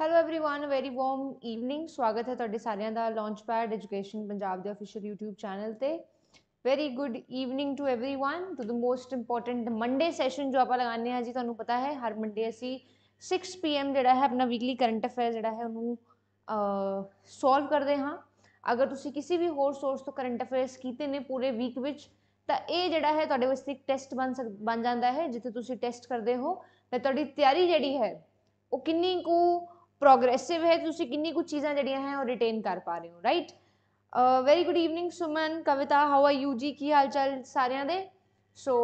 Hello everyone very warm evening ਸਵਾਗਤ ਹੈ ਤੁਹਾਡੇ ਸਾਰਿਆਂ ਦਾ ਲਾਂਚ ਪੈਡ ਐਜੂਕੇਸ਼ਨ ਪੰਜਾਬ ਦੇ ਅਫੀਸ਼ੀਅਲ YouTube ਚੈਨਲ ਤੇ very good evening to everyone to the most important Monday session ਜੋ ਆਪਾਂ ਲਗਾਣੇ ਆ ਜੀ ਤੁਹਾਨੂੰ ਪਤਾ ਹੈ ਹਰ ਮੰਡੇ ਅਸੀਂ 6 ਪੀਐਮ ਜਿਹੜਾ ਹੈ ਆਪਣਾ ਵੀਕਲੀ ਕਰੰਟ ਅਫੇਅਰ ਜਿਹੜਾ ਹੈ ਉਹਨੂੰ ਸੋਲਵ ਕਰਦੇ ਹਾਂ ਅਗਰ ਤੁਸੀਂ ਕਿਸੇ ਵੀ ਹੋਰ ਸੋਰਸ ਤੋਂ ਕਰੰਟ ਅਫੇਅਰਸ ਕੀਤੇ ਨੇ ਪੂਰੇ ਵੀਕ ਵਿੱਚ ਤਾਂ ਇਹ ਜਿਹੜਾ ਹੈ ਤੁਹਾਡੇ ਵਾਸਤੇ ਇੱਕ ਟੈਸਟ ਬਣ ਬਣ ਜਾਂਦਾ ਹੈ ਜਿੱਥੇ ਤੁਸੀਂ ਟੈਸਟ ਕਰਦੇ ਹੋ ਤੇ ਤੁਹਾਡੀ ਤਿਆਰੀ ਜਿਹੜੀ ਹੈ ਉਹ ਕਿੰਨੀ ਕੁ ਪ੍ਰੋਗਰੈਸਿਵ ਹੈ ਤੁਸੀਂ ਕਿੰਨੀ ਕੁ ਚੀਜ਼ਾਂ ਜਿਹੜੀਆਂ ਹੈ ਉਹ ਰਿਟੇਨ ਕਰ ਪਾ ਰਹੇ ਹੋ right very good evening Suman Kavita how are you ji ਕੀ ਹਾਲ ਚਾਲ ਸਾਰਿਆਂ ਦੇ ਸੋ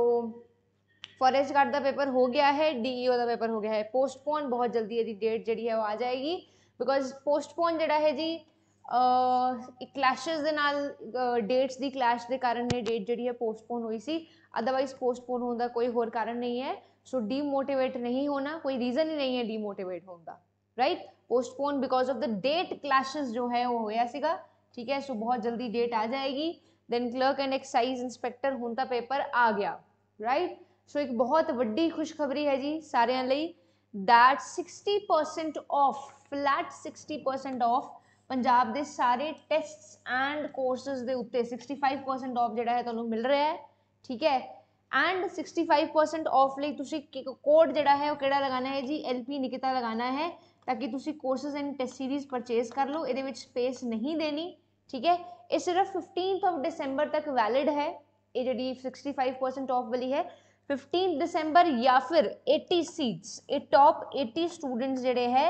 ਫੋਰੈਸਟ ਗਾਰਡ ਦਾ ਪੇਪਰ ਹੋ ਗਿਆ ਹੈ ਡੀਈਓ ਦਾ ਪੇਪਰ ਹੋ ਗਿਆ ਹੈ ਪੋਸਟਪੋਨ ਬਹੁਤ ਜਲਦੀ ਇਹਦੀ ਡੇਟ ਜਿਹੜੀ ਹੈ ਉਹ ਆ ਜਾਏਗੀ ਬਿਕੋਜ਼ ਪੋਸਟਪੋਨ ਜਿਹੜਾ ਹੈ ਜੀ ਕਲੈਸ਼ਸ ਦੇ ਨਾਲ ਡੇਟਸ ਦੀ ਕਲੈਸ਼ ਦੇ ਕਾਰਨ ਇਹ ਡੇਟ ਜਿਹੜੀ ਹੈ ਪੋਸਟਪੋਨ ਹੋਈ ਸੀ ਅਦਰਵਾਈਜ਼ ਪੋਸਟਪੋਨ ਹੋਣ ਦਾ ਕੋਈ ਹੋਰ ਕਾਰਨ ਨਹੀਂ ਹੈ ਸੋ ਡੀਮੋਟੀਵੇਟ ਨਹੀਂ ਹੋਣਾ ਕੋਈ ਰੀਜ਼ਨ ਹੀ ਨਹੀਂ ਹੈ ਡੀਮੋਟੀਵੇਟ ਹੋਣ ਦਾ right postpone because of the date clashes जो है वो होया सीगा ठीक है सो बहुत जल्दी डेट आ जाएगी then clerk and excise inspector हूं का पेपर आ गया राइट वही खुशखबरी है जी सारे ਹੈ ਜੀ ਸਾਰਿਆਂ ਲਈ off 60% off flat 60% off Punjab ਦੇ ਸਾਰੇ ਟੈਸਟਸ ਐਂਡ उत्ते सिक्सटी फाइव परसेंट ऑफ जो है तो मिल रहा है ठीक है ਐਂਡ 65% ਆਫ ਲਈ ਤੁਸੀਂ ਕੋਡ ਜਿਹੜਾ ਹੈ ਉਹ ਕਿਹੜਾ ਲਗਾਣਾ ਹੈ ਜੀ ਐਲਪੀ ਨਿਕਿਤਾ ਲਗਾਣਾ ਹੈ ਤਾਂ ਕਿ ਤੁਸੀਂ courses and test series purchase ਕਰ ਲਓ ਇਹਦੇ ਵਿੱਚ ਸਪੇਸ ਨਹੀਂ ਦੇਣੀ ਠੀਕ ਹੈ ਇਹ ਸਿਰਫ 15th ਆਫ ਦਸੰਬਰ ਤੱਕ ਵੈਲਿਡ ਹੈ ਇਹ ਜਿਹੜੀ 65% ਆਫ ਵਾਲੀ ਹੈ 15 ਦਸੰਬਰ ਜਾਂ ਫਿਰ 80 ਸੀਟਸ ਇਹ ਟੌਪ 80 ਸਟੂਡੈਂਟਸ ਜਿਹੜੇ ਹੈ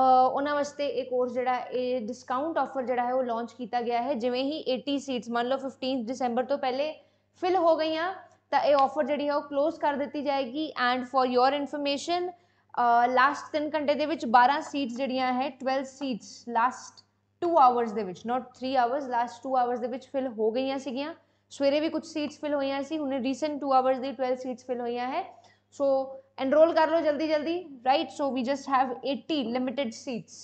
ਉਹਨਾਂ ਵਾਸਤੇ ਇਹ ਕੋਰਸ ਜਿਹੜਾ ਇਹ ਡਿਸਕਾਊਂਟ ਆਫਰ ਜਿਹੜਾ ਹੈ ਉਹ ਲਾਂਚ ਕੀਤਾ ਗਿਆ ਹੈ ਜਿਵੇਂ ਹੀ 80 ਸੀਟਸ ਮੰਨ ਲਓ 15 ਦਸੰਬਰ ਤੋਂ ਪਹਿਲੇ ਫਿਲ ਹੋ ਗਈਆਂ तो यह ऑफर जी क्लोज कर दी जाएगी and for your information last तीन घंटे के बारह सीट्स जीडिया है twelve seats last two hours not three hours last two hours fill हो गई सगिया सवेरे भी कुछ सीट्स फिल हुई सी हमने रीसेंट टू आवर्स की ट्वेल्व सीट्स फिल हुई है सो एनरोल कर लो जल्दी जल्दी right so we just have eighty limited seats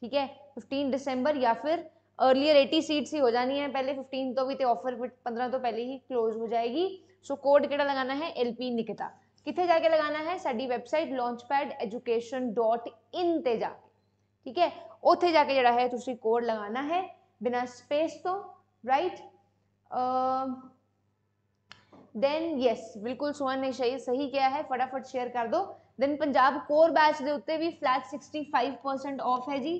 ठीक है फिफ्टीन दिसंबर या फिर अर्लीयर एटी सीट्स ही हो जानी है पहले फिफ्टीन तो भी तो ऑफर पंद्रह तो पहले ही क्लोज हो जाएगी सो कोड कि लगाना है एल पी निकिता कितने जाके लगाना है साड़ी website launch pad education dot in पर जाके ठीक है उतें जाके जरा है कोड लगाना है बिना स्पेस तो राइट दैन यस बिल्कुल सुहन ने सही सही क्या है फटाफट शेयर कर दो दैन पंजाब कोर बैच के उत्ते भी flat sixty five percent off है जी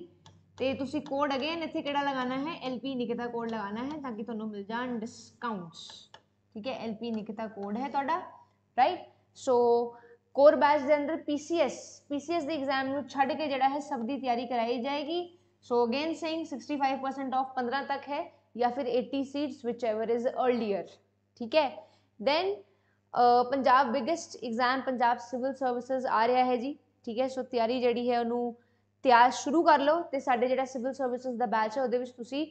तो कोड अगेन इतने के लगाना है एल पी निकिता कोड लगाना है ताकि थोड़ा मिल जाए डिस्काउंट्स ਠੀਕ ਹੈ ਐਲਪੀ ਨਿਕਤਾ ਕੋਡ ਹੈ ਤੁਹਾਡਾ ਰਾਈਟ ਸੋ ਕੋਰ ਬੈਚ ਦੇ ਅੰਦਰ ਪੀਸੀਐਸ ਪੀਸੀਐਸ ਦੇ ਐਗਜ਼ਾਮ ਨੂੰ ਛੱਡ ਕੇ ਜਿਹੜਾ ਹੈ ਸਭ ਦੀ ਤਿਆਰੀ ਕਰਾਈ ਜਾਏਗੀ ਸੋ ਅਗੇਨ ਸੇਇੰਗ 65% ਆਫ 15 ਤੱਕ ਹੈ ਜਾਂ ਫਿਰ 80 ਸੀਟਸ ਵਿਚ ਐਵਰ ਇਜ਼ ਅਰਲੀਅਰ ਠੀਕ ਹੈ then Punjab biggest exam Punjab civil services ਆ ਰਿਹਾ ਹੈ ਜੀ ਠੀਕ ਹੈ ਸੋ ਤਿਆਰੀ ਜਿਹੜੀ ਹੈ ਉਹਨੂੰ ਤਿਆਰ ਸ਼ੁਰੂ ਕਰ ਲਓ ਤੇ ਸਾਡੇ ਜਿਹੜਾ ਸਿਵਲ ਸਰਵਿਸਿਜ਼ ਦਾ ਬੈਚ ਹੈ ਉਹਦੇ ਵਿੱਚ ਤੁਸੀਂ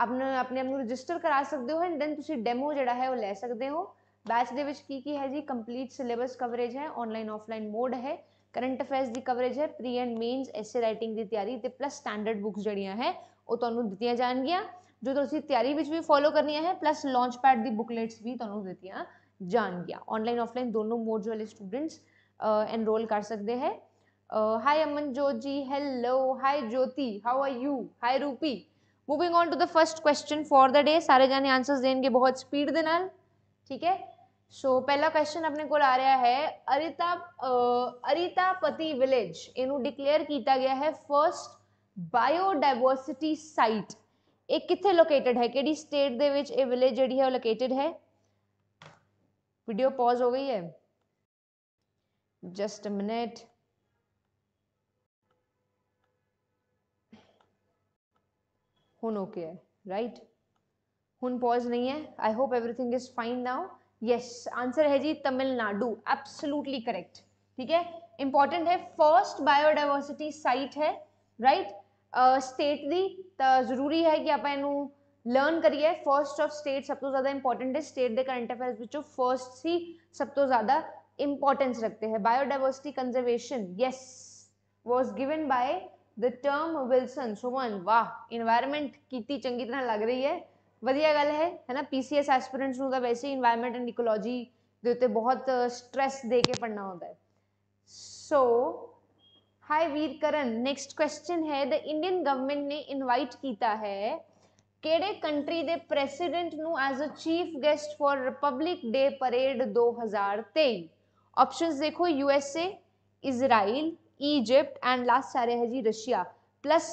अपने अपने आप रजिस्टर करा सकते हो एंड दैन डेमो जोड़ा है वो ले सकते हो बैच के की है जी कंप्लीट सिलेबस कवरेज है ऑनलाइन ऑफलाइन मोड है करंट अफेयर की कवरेज है pre and mains essay writing की तैयारी प्लस स्टैंडर्ड बुक्स जड़िया है वो तो दिखाई जाएगियाँ जो तो तैयारी भी फॉलो करनी है प्लस लॉन्च पैड की बुकलेट्स भी तुम्हें दिखाई जाएगियाँ ऑनलाइन ऑफलाइन दोनों मोड्स वाले स्टूडेंट्स एनरोल कर सकते हैं hi Amanjot ji hello hi Jyoti how are you hi Rupi moving on to the first question for the day ਸਾਰੇ ਜਾਨੇ ਆਨਸਰਸ ਦੇਣਗੇ ਬਹੁਤ ਸਪੀਡ ਦੇ ਨਾਲ ਠੀਕ ਹੈ ਸੋ ਪਹਿਲਾ ਕੁਐਸਚਨ ਆਪਣੇ ਕੋਲ ਆ ਰਿਹਾ ਹੈ ਅਰਿਤਾ अरिता ਪਤੀ ਵਿਲੇਜ ਇਹਨੂੰ ਡਿਕਲੇਅਰ ਕੀਤਾ ਗਿਆ ਹੈ ਫਰਸਟ ਬਾਇਓਡਾਇਵਰਸਿਟੀ ਸਾਈਟ ਇਹ ਕਿੱਥੇ ਲੋਕੇਟਡ ਹੈ ਕਿਹੜੀ ਸਟੇਟ ਦੇ ਵਿੱਚ ਇਹ ਵਿਲੇਜ ਜਿਹੜੀ ਹੈ ਉਹ ਲੋਕੇਟਡ ਹੈ ਵੀਡੀਓ ਪਾਜ਼ ਹੋ ਗਈ ਹੈ ਜਸਟ ਅ ਮਿੰਟ हूँ ओके है राइट हूँ पॉज नहीं है I hope everything is fine now yes answer है जी तमिलनाडु एब्सोल्युटली करेक्ट ठीक है इंपॉर्टेंट है फर्स्ट बायोडाइवर्सिटी साइट है राइट स्टेट दी तो जरूरी है कि आप लर्न करिए फर्स्ट ऑफ स्टेट सब तो ज़्यादा इंपॉर्टेंट है स्टेट के करंट अफेयर्स फर्स्ट ही सब तो ज़्यादा इंपॉर्टेंस रखते हैं biodiversity conservation yes was given by the term Wilson Suman वाह इनवायरमेंट की चंकी तरह लग रही है वजिया गल है है ना पी सी एस एसपीरेंट्स में वैसे ही इनवायरमेंट एंड इकोलॉजी के उत्ते बहुत स्ट्रैस दे के पढ़ना होता है so hi Veer Karan next question है द इंडियन गवर्नमेंट ने इनवाइट किया है किड़े कंट्री के प्रेसीडेंट न अ chief guest for republic day parade दो हज़ार तेई ऑप्शन देखो U S A Israel and last ਆ ਸਾਰੇ ਹੈ ਜੀ ਰਸ਼ੀਆ ਪਲੱਸ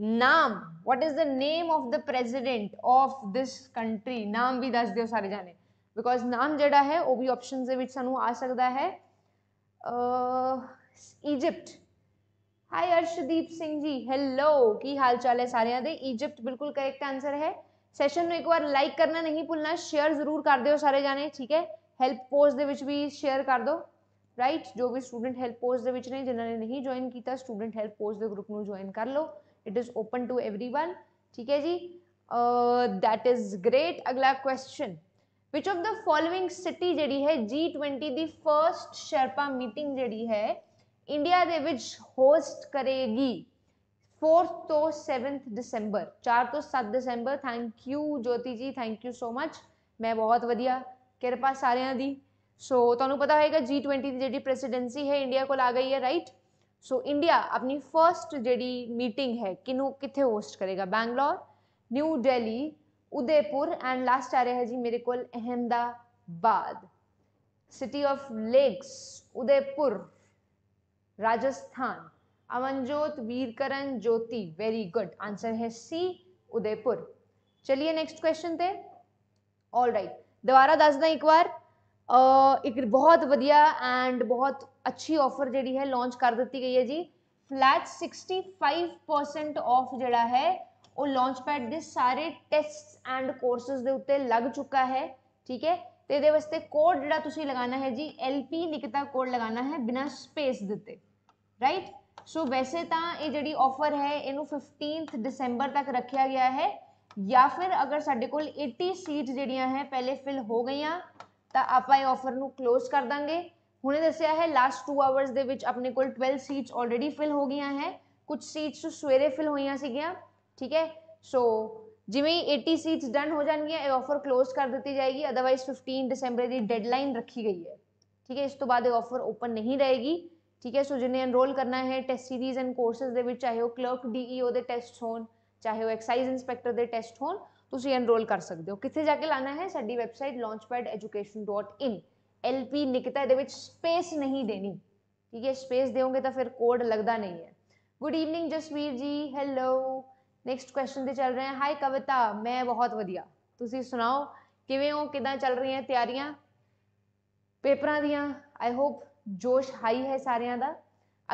ਨਾਮ what is the name of the president of this country ਨਾਮ ਵੀ ਦੱਸ ਦਿਓ ਸਾਰੇ ਜਾਣੇ ਬਿਕੋਜ਼ ਨਾਮ ਜਿਹੜਾ ਹੈ ਉਹ ਵੀ ਆਪਸ਼ਨਸ ਦੇ ਵਿੱਚ ਸਾਨੂੰ ਆ ਸਕਦਾ ਹੈ ਅ Egypt hi Arshdeep Singh ji hello ਕੀ ਹਾਲ ਚਾਲ ਹੈ ਸਾਰਿਆਂ ਦੇ ਇਜੀਪਟ ਬਿਲਕੁਲ ਕਰੈਕਟ ਆਨਸਰ ਹੈ ਸੈਸ਼ਨ ਨੂੰ ਇੱਕ ਵਾਰ ਲਾਈਕ ਕਰਨਾ ਨਹੀਂ ਭੁੱਲਣਾ ਸ਼ੇਅਰ ਜ਼ਰੂਰ ਕਰ ਦਿਓ ਸਾਰੇ ਜਾਣੇ ਠੀਕ ਹੈ ਹੈਲਪ ਪੋਸਟ ਦੇ ਵਿੱਚ ਵੀ ਸ਼ੇਅਰ ਕਰ ਦਿਓ राइट जो भी स्टूडेंट हेल्प पोस्ट ने जिन्होंने नहीं ज्वाइन किया स्टूडेंट हेल्प पोस्ट के ग्रुप में ज्वाइन कर लो it is open to every ठीक है जी दैट इज ग्रेट अगला question which of the following city जी है जी ट्वेंटी की फर्स्ट शर्पा मीटिंग जी है इंडिया के होस्ट करेगी फोर्थ तो सैवंथ दिसंबर चार तो सत दिसंबर thank you Jyoti ji thank you so much मैं बहुत वजिया कृपा सारे की सो तुम्हें पता होगा जी ट्वेंटी की जी प्रेसीडेंसी है इंडिया को आ गई है राइट सो इंडिया अपनी फर्स्ट जी मीटिंग है किनू कितने होस्ट करेगा बैंगलोर न्यू डेली उदयपुर एंड लास्ट आ रहा है जी मेरे को Ahmedabad city of lakes Udaipur Rajasthan Amanjot Veerkaran Jyoti very good answer है सी उदयपुर चलिए नेक्स्ट क्वेश्चन थे ऑल राइट दोबारा दस दें एक बार ਇੱਕ ਬਹੁਤ ਵਧੀਆ ਐਂਡ ਬਹੁਤ ਅੱਛੀ ਆਫਰ ਜਿਹੜੀ ਹੈ ਲਾਂਚ ਕਰ ਦਿੱਤੀ ਗਈ ਹੈ ਜੀ ਫਲੈਟ 65% ਆਫ ਜਿਹੜਾ ਹੈ ਉਹ ਲਾਂਚਪੈਡ ਦੇ ਸਾਰੇ ਟੈਸਟਸ ਐਂਡ ਕੋਰਸਸ ਦੇ ਉੱਤੇ ਲੱਗ ਚੁੱਕਾ ਹੈ ਠੀਕ ਹੈ ਤੇ ਇਹਦੇ ਵਾਸਤੇ ਕੋਡ ਜਿਹੜਾ ਤੁਸੀਂ ਲਗਾਉਣਾ ਹੈ ਜੀ LP ਨਿਕਤਾ ਕੋਡ ਲਗਾਉਣਾ ਹੈ ਬਿਨਾ ਸਪੇਸ ਦਿੱਤੇ ਰਾਈਟ ਸੋ ਵੈਸੇ ਤਾਂ ਇਹ ਜਿਹੜੀ ਆਫਰ ਹੈ ਇਹਨੂੰ 15th ਦਸੰਬਰ ਤੱਕ ਰੱਖਿਆ ਗਿਆ ਹੈ ਜਾਂ ਫਿਰ ਅਗਰ ਸਾਡੇ ਕੋਲ 80 ਸੀਟ ਜਿਹੜੀਆਂ ਹੈ ਪਹਿਲੇ ਫਿਲ ਹੋ ਗਈਆਂ ਤਾਂ ਆਪਾਂ ਇਹ ਆਫਰ ਨੂੰ ਕਲੋਜ਼ ਕਰ ਦਾਂਗੇ ਹੁਣੇ ਦੱਸਿਆ ਹੈ ਲਾਸਟ 2 ਆਵਰਸ ਦੇ ਵਿੱਚ ਆਪਣੇ ਕੋਲ 12 ਸੀਟਸ ਆਲਰੇਡੀ ਫਿਲ ਹੋ ਗਈਆਂ ਹੈ ਕੁਝ ਸੀਟਸ ਸਵੇਰੇ ਫਿਲ ਹੋਈਆਂ ਸੀਗੀਆਂ ਠੀਕ ਹੈ ਸੋ ਜਿਵੇਂ ਹੀ 80 ਸੀਟਸ ਡਨ ਹੋ ਜਾਣਗੀਆਂ ਇਹ ਆਫਰ ਕਲੋਜ਼ ਕਰ ਦਿੱਤੀ ਜਾਏਗੀ ਅਦਰਵਾਈਜ਼ 15 ਦਸੰਬਰ ਦੀ ਡੈਡਲਾਈਨ ਰੱਖੀ ਗਈ ਹੈ ਠੀਕ ਹੈ ਇਸ ਤੋਂ ਬਾਅਦ ਇਹ ਆਫਰ ਓਪਨ ਨਹੀਂ ਰਹੇਗੀ ਠੀਕ ਹੈ ਸੋ ਜਿਹਨੇ ਐਨਰੋਲ ਕਰਨਾ ਹੈ ਟੈਸਟ ਸੀਰੀਜ਼ ਐਂਡ ਕੋਰਸਸ ਦੇ ਵਿੱਚ ਚਾਹੇ ਉਹ ਕਲਰਕ ਡੀਈਓ e ਦੇ ਟੈਸਟ ਹੋਣ ਚਾਹੇ ਉਹ ਐਕਸਾਈਜ਼ ਇਨਸਪੈਕਟਰ ਦੇ ਟੈਸਟ ਹੋਣ ਤੁਸੀਂ ਐਨਰੋਲ ਕਰ ਸਕਦੇ ਹੋ ਕਿੱਥੇ ਜਾ ਕੇ ਲਾਣਾ ਹੈ ਸਾਡੀ ਵੈਬਸਾਈਟ launchpadeducation.in lp ਨਿਕਤਾ ਦੇ ਵਿੱਚ ਸਪੇਸ ਨਹੀਂ ਦੇਣੀ ਠੀਕ ਹੈ ਸਪੇਸ ਦੇਵੋਗੇ ਤਾਂ ਫਿਰ ਕੋਡ ਲੱਗਦਾ ਨਹੀਂ ਹੈ ਗੁੱਡ ਈਵਨਿੰਗ ਜਸਵੀਰ ਜੀ ਹੈਲੋ ਨੈਕਸਟ ਕੁਐਸਚਨ ਤੇ ਚੱਲ ਰਹੇ ਹਾਂ ਹਾਈ ਕਵਿਤਾ ਮੈਂ ਬਹੁਤ ਵਧੀਆ ਤੁਸੀਂ ਸੁਣਾਓ ਕਿਵੇਂ ਹੋ ਕਿਦਾਂ ਚੱਲ ਰਹੀਆਂ ਤਿਆਰੀਆਂ ਪੇਪਰਾਂ ਦੀਆਂ ਆਈ ਹੋਪ ਜੋਸ਼ ਹਾਈ ਹੈ ਸਾਰਿਆਂ ਦਾ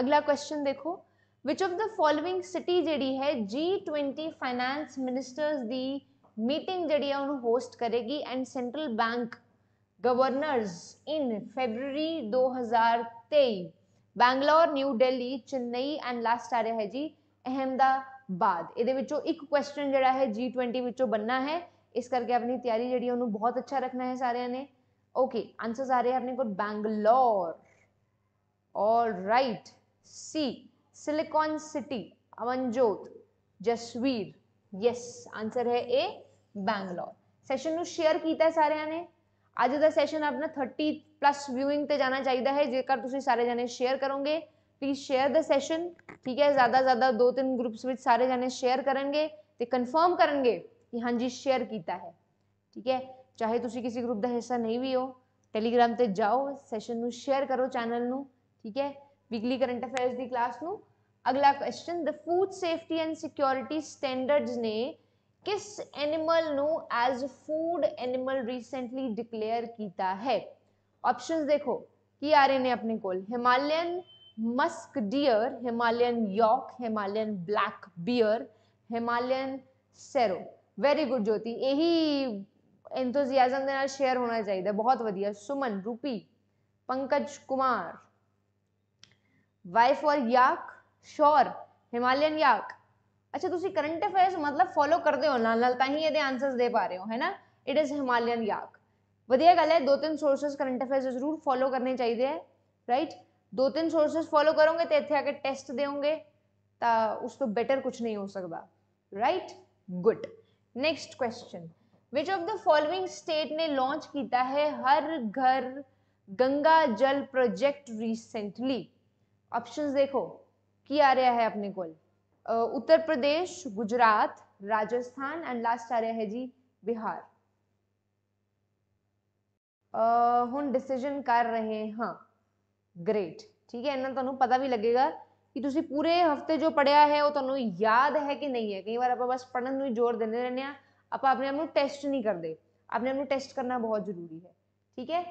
ਅਗਲਾ ਕੁਐਸਚਨ ਦੇਖੋ which of the following city ਜਿਹੜੀ ਹੈ G20 ਫਾਈਨੈਂਸ ਮਿਨਿਸਟਰਸ ਦੀ मीटिंग जड़ी होस्ट करेगी and central bank governors in दो हज़ार तेई बैंगलोर न्यू डेली चेन्नई एंड लास्ट आ रहा है जी अहमदाबाद ये एक क्वेश्चन जरा है जी ट्वेंटी बनना है इस करके अपनी तैयारी जी बहुत अच्छा रखना है सारे ने ओके आंसर आ रहे हैं अपने को बैंगलोर और right see silicon city Amanjot Jasveer yes answer है ए ਬੈਂਗਲੌਰ ਸੈਸ਼ਨ ਨੂੰ ਸ਼ੇਅਰ ਕੀਤਾ ਸਾਰਿਆਂ ਨੇ ਅੱਜ ਦਾ ਸੈਸ਼ਨ ਆਪਣਾ 30 ਪਲੱਸ ਵਿਊਇੰਗ ਤੇ ਜਾਣਾ ਚਾਹੀਦਾ ਹੈ ਜੇਕਰ ਤੁਸੀਂ ਸਾਰੇ ਜਣੇ ਸ਼ੇਅਰ ਕਰੋਗੇ ਪਲੀਜ਼ ਸ਼ੇਅਰ ਦਾ ਸੈਸ਼ਨ ਠੀਕ ਹੈ ਜ਼ਿਆਦਾ ਜ਼ਿਆਦਾ ਦੋ ਤਿੰਨ ਗਰੁੱਪਸ ਵਿੱਚ ਸਾਰੇ ਜਣੇ ਸ਼ੇਅਰ ਕਰਨਗੇ ਤੇ ਕਨਫਰਮ ਕਰਨਗੇ ਕਿ ਹਾਂਜੀ ਸ਼ੇਅਰ ਕੀਤਾ ਹੈ ਠੀਕ ਹੈ ਚਾਹੇ ਤੁਸੀਂ ਕਿਸੇ ਗਰੁੱਪ ਦਾ ਹਿੱਸਾ ਨਹੀਂ ਵੀ ਹੋ ਟੈਲੀਗ੍ਰਾਮ ਤੇ ਜਾਓ ਸੈਸ਼ਨ ਨੂੰ ਸ਼ੇਅਰ ਕਰੋ ਚੈਨਲ ਨੂੰ ਠੀਕ ਹੈ ਵੀਕਲੀ ਕਰੰਟ ਅਫੇਅਰਸ ਦੀ ਕਲਾਸ ਨੂੰ ਅਗਲਾ question the food safety and security standards ਨੇ किस animal known as food animal recently declare किया है ऑप्शंस देखो की आ रहे ने अपने को Himalayan musk deer Himalayan yak Himalayan black bear Himalayan serow very good Jyoti यही एंथोजियाजम शेयर होना चाहिए बहुत ਚਾਹੀਦਾ सुमन रूपी पंकज कुमार वाइफ और याक श्योर हिमालयन याक अच्छा तुम करंट अफेयर मतलब फॉलो करते हो ही ये आंसर दे पा रहे हो है ना इट इज़ हिमालयन याक वजिया गल है दो तीन सोर्स करंट अफेयर जरूर फॉलो करने चाहिए है राइट दो तीन सोर्स फॉलो करोगे तो इतने आकर टेस्ट दोगे तो उस तो बैटर कुछ नहीं हो सकता right good next question which of the following state ने लॉन्च किया है हर घर गंगा जल प्रोजेक्ट रीसेंटली ऑप्शन देखो की आ रहा है अपने कोई उत्तर प्रदेश गुजरात राजस्थान एंड लास्ट आ रहा है जी बिहार हम डिसीजन कर रहे हाँ ग्रेट ठीक है इन्होंने तुम्हें पता भी लगेगा कि तुम पूरे हफ्ते जो पढ़िया है वह तुम्हें याद है कि नहीं है कई बार आप बस पढ़ने ही जोर देने रहने आप अपने आप टेस्ट नहीं करते अपने आप टेस्ट करना बहुत जरूरी है ठीक है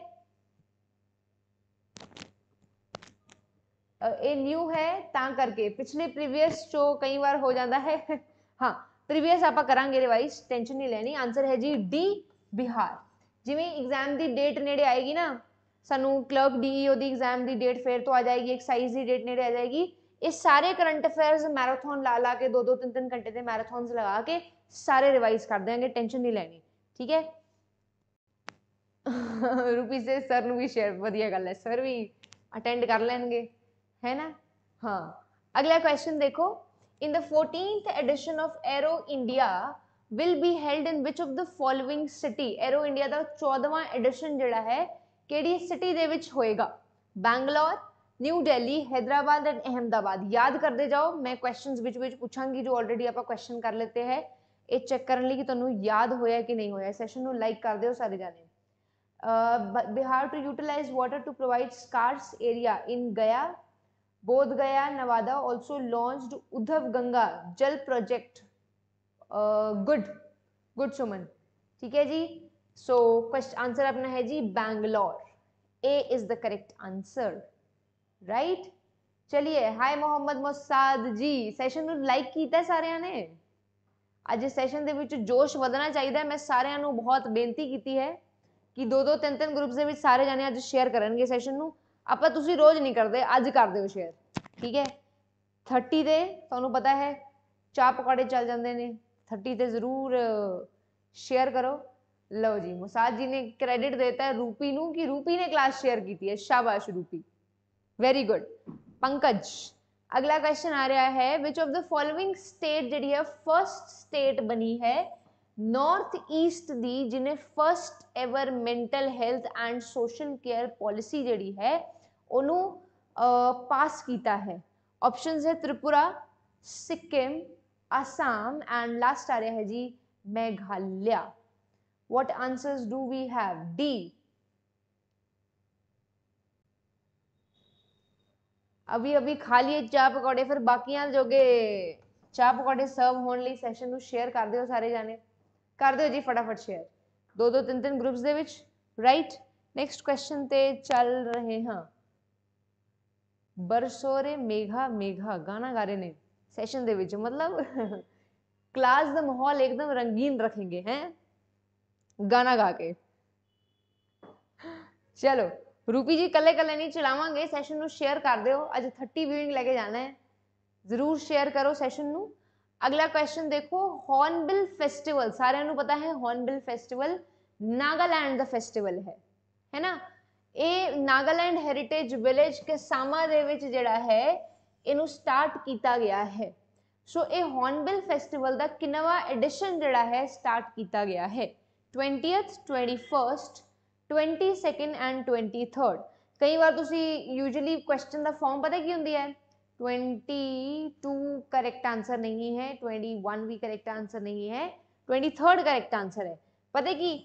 ਇਹ ਨਿਊ ਹੈ ਤਾਂ ਕਰਕੇ ਪਿਛਲੇ ਪ੍ਰੀਵੀਅਸ ਚੋ ਕਈ ਵਾਰ ਹੋ ਜਾਂਦਾ ਹੈ ਹਾਂ ਪ੍ਰੀਵੀਅਸ ਆਪਾਂ ਕਰਾਂਗੇ ਰਿਵਾਈਜ਼ ਟੈਨਸ਼ਨ ਨਹੀਂ ਲੈਣੀ ਆਨਸਰ ਹੈ ਜੀ ਡੀ ਬਿਹਾਰ ਜਿਵੇਂ ਐਗਜ਼ਾਮ ਦੀ ਡੇਟ ਨੇੜੇ ਆਏਗੀ ਨਾ ਸਾਨੂੰ ਕਲਰਕ ਡੀਈਓ e ਦੀ ਐਗਜ਼ਾਮ ਦੀ ਡੇਟ ਫੇਰ ਤੋਂ ਆ ਜਾਏਗੀ ਐਕਸਾਈਜ਼ ਦੀ ਡੇਟ ਨੇੜੇ ਆ ਜਾਏਗੀ ਇਹ ਸਾਰੇ ਕਰੰਟ ਅਫੇਅਰਸ ਮੈਰਾਥਨ ਲਾ ਲਾ ਕੇ 2-2 3-3 ਘੰਟੇ ਦੇ ਮੈਰਾਥਨਸ ਲਗਾ ਕੇ ਸਾਰੇ ਰਿਵਾਈਜ਼ ਕਰ ਦਿਆਂਗੇ ਟੈਨਸ਼ਨ ਨਹੀਂ ਲੈਣੀ ਠੀਕ ਹੈ ਰੂਪੀ ਸੇ ਸਰ ਨੂੰ ਵੀ ਸ਼ੇਅਰ ਵਧੀਆ ਗੱਲ ਹੈ ਸਰ ਵੀ ਅਟੈਂਡ ਕਰ ਲੈਣਗੇ है ना हाँ अगला क्वेश्चन देखो in the fourteen edition of aero India will be held in which of the following city aero India ਦਾ 14ਵਾਂ ਐਡੀਸ਼ਨ ਜਿਹੜਾ ਹੈ ਕਿਹੜੀ ਸਿਟੀ ਦੇ ਵਿੱਚ ਹੋਏਗਾ ਬੈਂਗਲੌਰ ਨਿਊ ਦਿੱਲੀ ਹైదరాబాద్ ਐਂਡ ਅਹਮਦਾਬਾਦ ਯਾਦ ਕਰਦੇ ਜਾਓ ਮੈਂ ਕੁਐਸਚਨਸ ਵਿੱਚ ਵਿੱਚ ਪੁੱਛਾਂਗੀ ਜੋ ਆਲਰੇਡੀ ਆਪਾਂ ਕੁਐਸਚਨ ਕਰ ਲਿੱਤੇ ਹੈ ਇਹ ਚੈੱਕ ਕਰਨ ਲਈ ਕਿ ਤੁਹਾਨੂੰ ਯਾਦ ਹੋਇਆ ਕਿ ਨਹੀਂ ਹੋਇਆ ਸੈਸ਼ਨ ਨੂੰ ਲਾਈਕ ਕਰ ਦਿਓ ਸਾਰੇ ਜਾਣੇ Bihar to utilize water to provide scarce area in Gaya Bodh Gaya, Nevada also launched Udhav Ganga Jal Project. Uh, good, good Suman. ठीक है जी सो क्वेश्चन आंसर अपना है जी Bangalore A is the correct answer right चलिए हाय मोहम्मद मोसाद जी ਸੈਸ਼ਨ ਨੂੰ like ਕੀਤਾ ਸਾਰਿਆਂ ਨੇ ਅੱਜ ਇਸ ਸੈਸ਼ਨ ਦੇ ਵਿੱਚ ਜੋਸ਼ ਵਧਣਾ ਚਾਹੀਦਾ ਮੈਂ ਸਾਰਿਆਂ ਨੂੰ ਬਹੁਤ ਬੇਨਤੀ ਕੀਤੀ ਹੈ ਕਿ ਦੋ ਦੋ ਤਿੰਨ ਤਿੰਨ ਗਰੁੱਪਸ ਦੇ ਵਿੱਚ ਸਾਰੇ ਜਾਣੇ ਅੱਜ ਸ਼ੇਅਰ ਕਰਨਗੇ ਸੈਸ਼ਨ ਨੂੰ आप रोज नहीं करते अज कर दौ शेयर ठीक है थर्टी से थानू पता है चाह पकौड़े चल जाते हैं थर्टी से जरूर शेयर करो लो जी मुसाद जी ने क्रेडिट देता है रूपी न कि रूपी ने क्लास शेयर की है शाबाश रूपी वेरी गुड पंकज अगला क्वेश्चन आ रहा है which of the following state जी है फर्स्ट स्टेट बनी है नॉर्थ ईस्ट की जिन्हें first ever mental health and social care policy जड़ी है ਉਹਨੂੰ ਪਾਸ ਕੀਤਾ ਹੈ ਆਪਸ਼ਨਸ ਹੈ Tripura Sikkim assam and last aa raha hai ji meghalaya what answers do we have d अभी अभी खा लिए चाह पकौड़े फिर बाकियां जोगे चाह पकौड़े सर्व होने ਲਈ ਸੈਸ਼ਨ ਨੂੰ ਸ਼ੇਅਰ ਕਰ ਦਿਓ ਸਾਰੇ ਜਾਣੇ ਕਰ ਦਿਓ ਜੀ ਫਟਾਫਟ ਸ਼ੇਅਰ ਦੋ ਦੋ ਤਿੰਨ ਤਿੰਨ ਗਰੁੱਪਸ ਦੇ ਵਿੱਚ ਰਾਈਟ ਨੈਕਸਟ ਕੁਐਸਚਨ ਤੇ ਚੱਲ ਰਹੇ ਹਾਂ ਬਰਸੋਰੇ ਮੇਘਾ ਮੇਘਾ ਗਾना गा रहे ने सेशन ਦੇ ਵਿੱਚ ਮਤਲਬ क्लास ਦਾ ਮਾਹੌਲ एकदम रंगीन रखेंगे हैं गाना गा के ਚਲੋ ਰੂਪੀ ਜੀ ਕੱਲੇ ਕੱਲੇ ਨਹੀਂ ਚਲਾਵਾਂਗੇ ਸੈਸ਼ਨ ਨੂੰ ਸ਼ੇਅਰ ਕਰ ਦਿਓ ਅੱਜ 30 ਵਿਊਇੰਗ ਲੈ ਕੇ ਜਾਣਾ ਹੈ ਜ਼ਰੂਰ ਸ਼ੇਅਰ ਕਰੋ ਸੈਸ਼ਨ ਨੂੰ ਅਗਲਾ ਕੁਐਸਚਨ ਦੇਖੋ ਹੌਰਨਬਿਲ ਫੈਸਟੀਵਲ ਸਾਰਿਆਂ ਨੂੰ ਪਤਾ ਹੈ ਹੌਰਨਬਿਲ ਫੈਸਟੀਵਲ ਨਾਗਾਲੈਂਡ ਦਾ ਫੈਸਟੀਵਲ ਹੈ ਹੈ ਨਾ ਇਹ Nagaland heritage village Kisama ਦੇ ਵਿੱਚ ਜਿਹੜਾ ਹੈ ਇਹਨੂੰ ਸਟਾਰਟ ਕੀਤਾ ਗਿਆ ਹੈ ਸੋ ਇਹ ਹੌਰਨਬਿਲ ਫੈਸਟੀਵਲ ਦਾ ਕਿਨਵਾ ਐਡੀਸ਼ਨ ਜਿਹੜਾ ਹੈ ਸਟਾਰਟ ਕੀਤਾ ਗਿਆ ਹੈ 20th 21st 22nd and 23rd ਕਈ ਵਾਰ ਤੁਸੀਂ ਯੂਜੂਲੀ ਕੁਐਸਚਨ ਦਾ ਫਾਰਮ ਪਤਾ ਕੀ ਹੁੰਦੀ ਹੈ 22 करेक्ट ਆਨਸਰ ਨਹੀਂ ਹੈ 21 ਵੀ ਕਰੈਕਟ ਆਨਸਰ ਨਹੀਂ ਹੈ 23 ਕਰੈਕਟ ਆਨਸਰ ਹੈ ਪਤਾ ਕੀ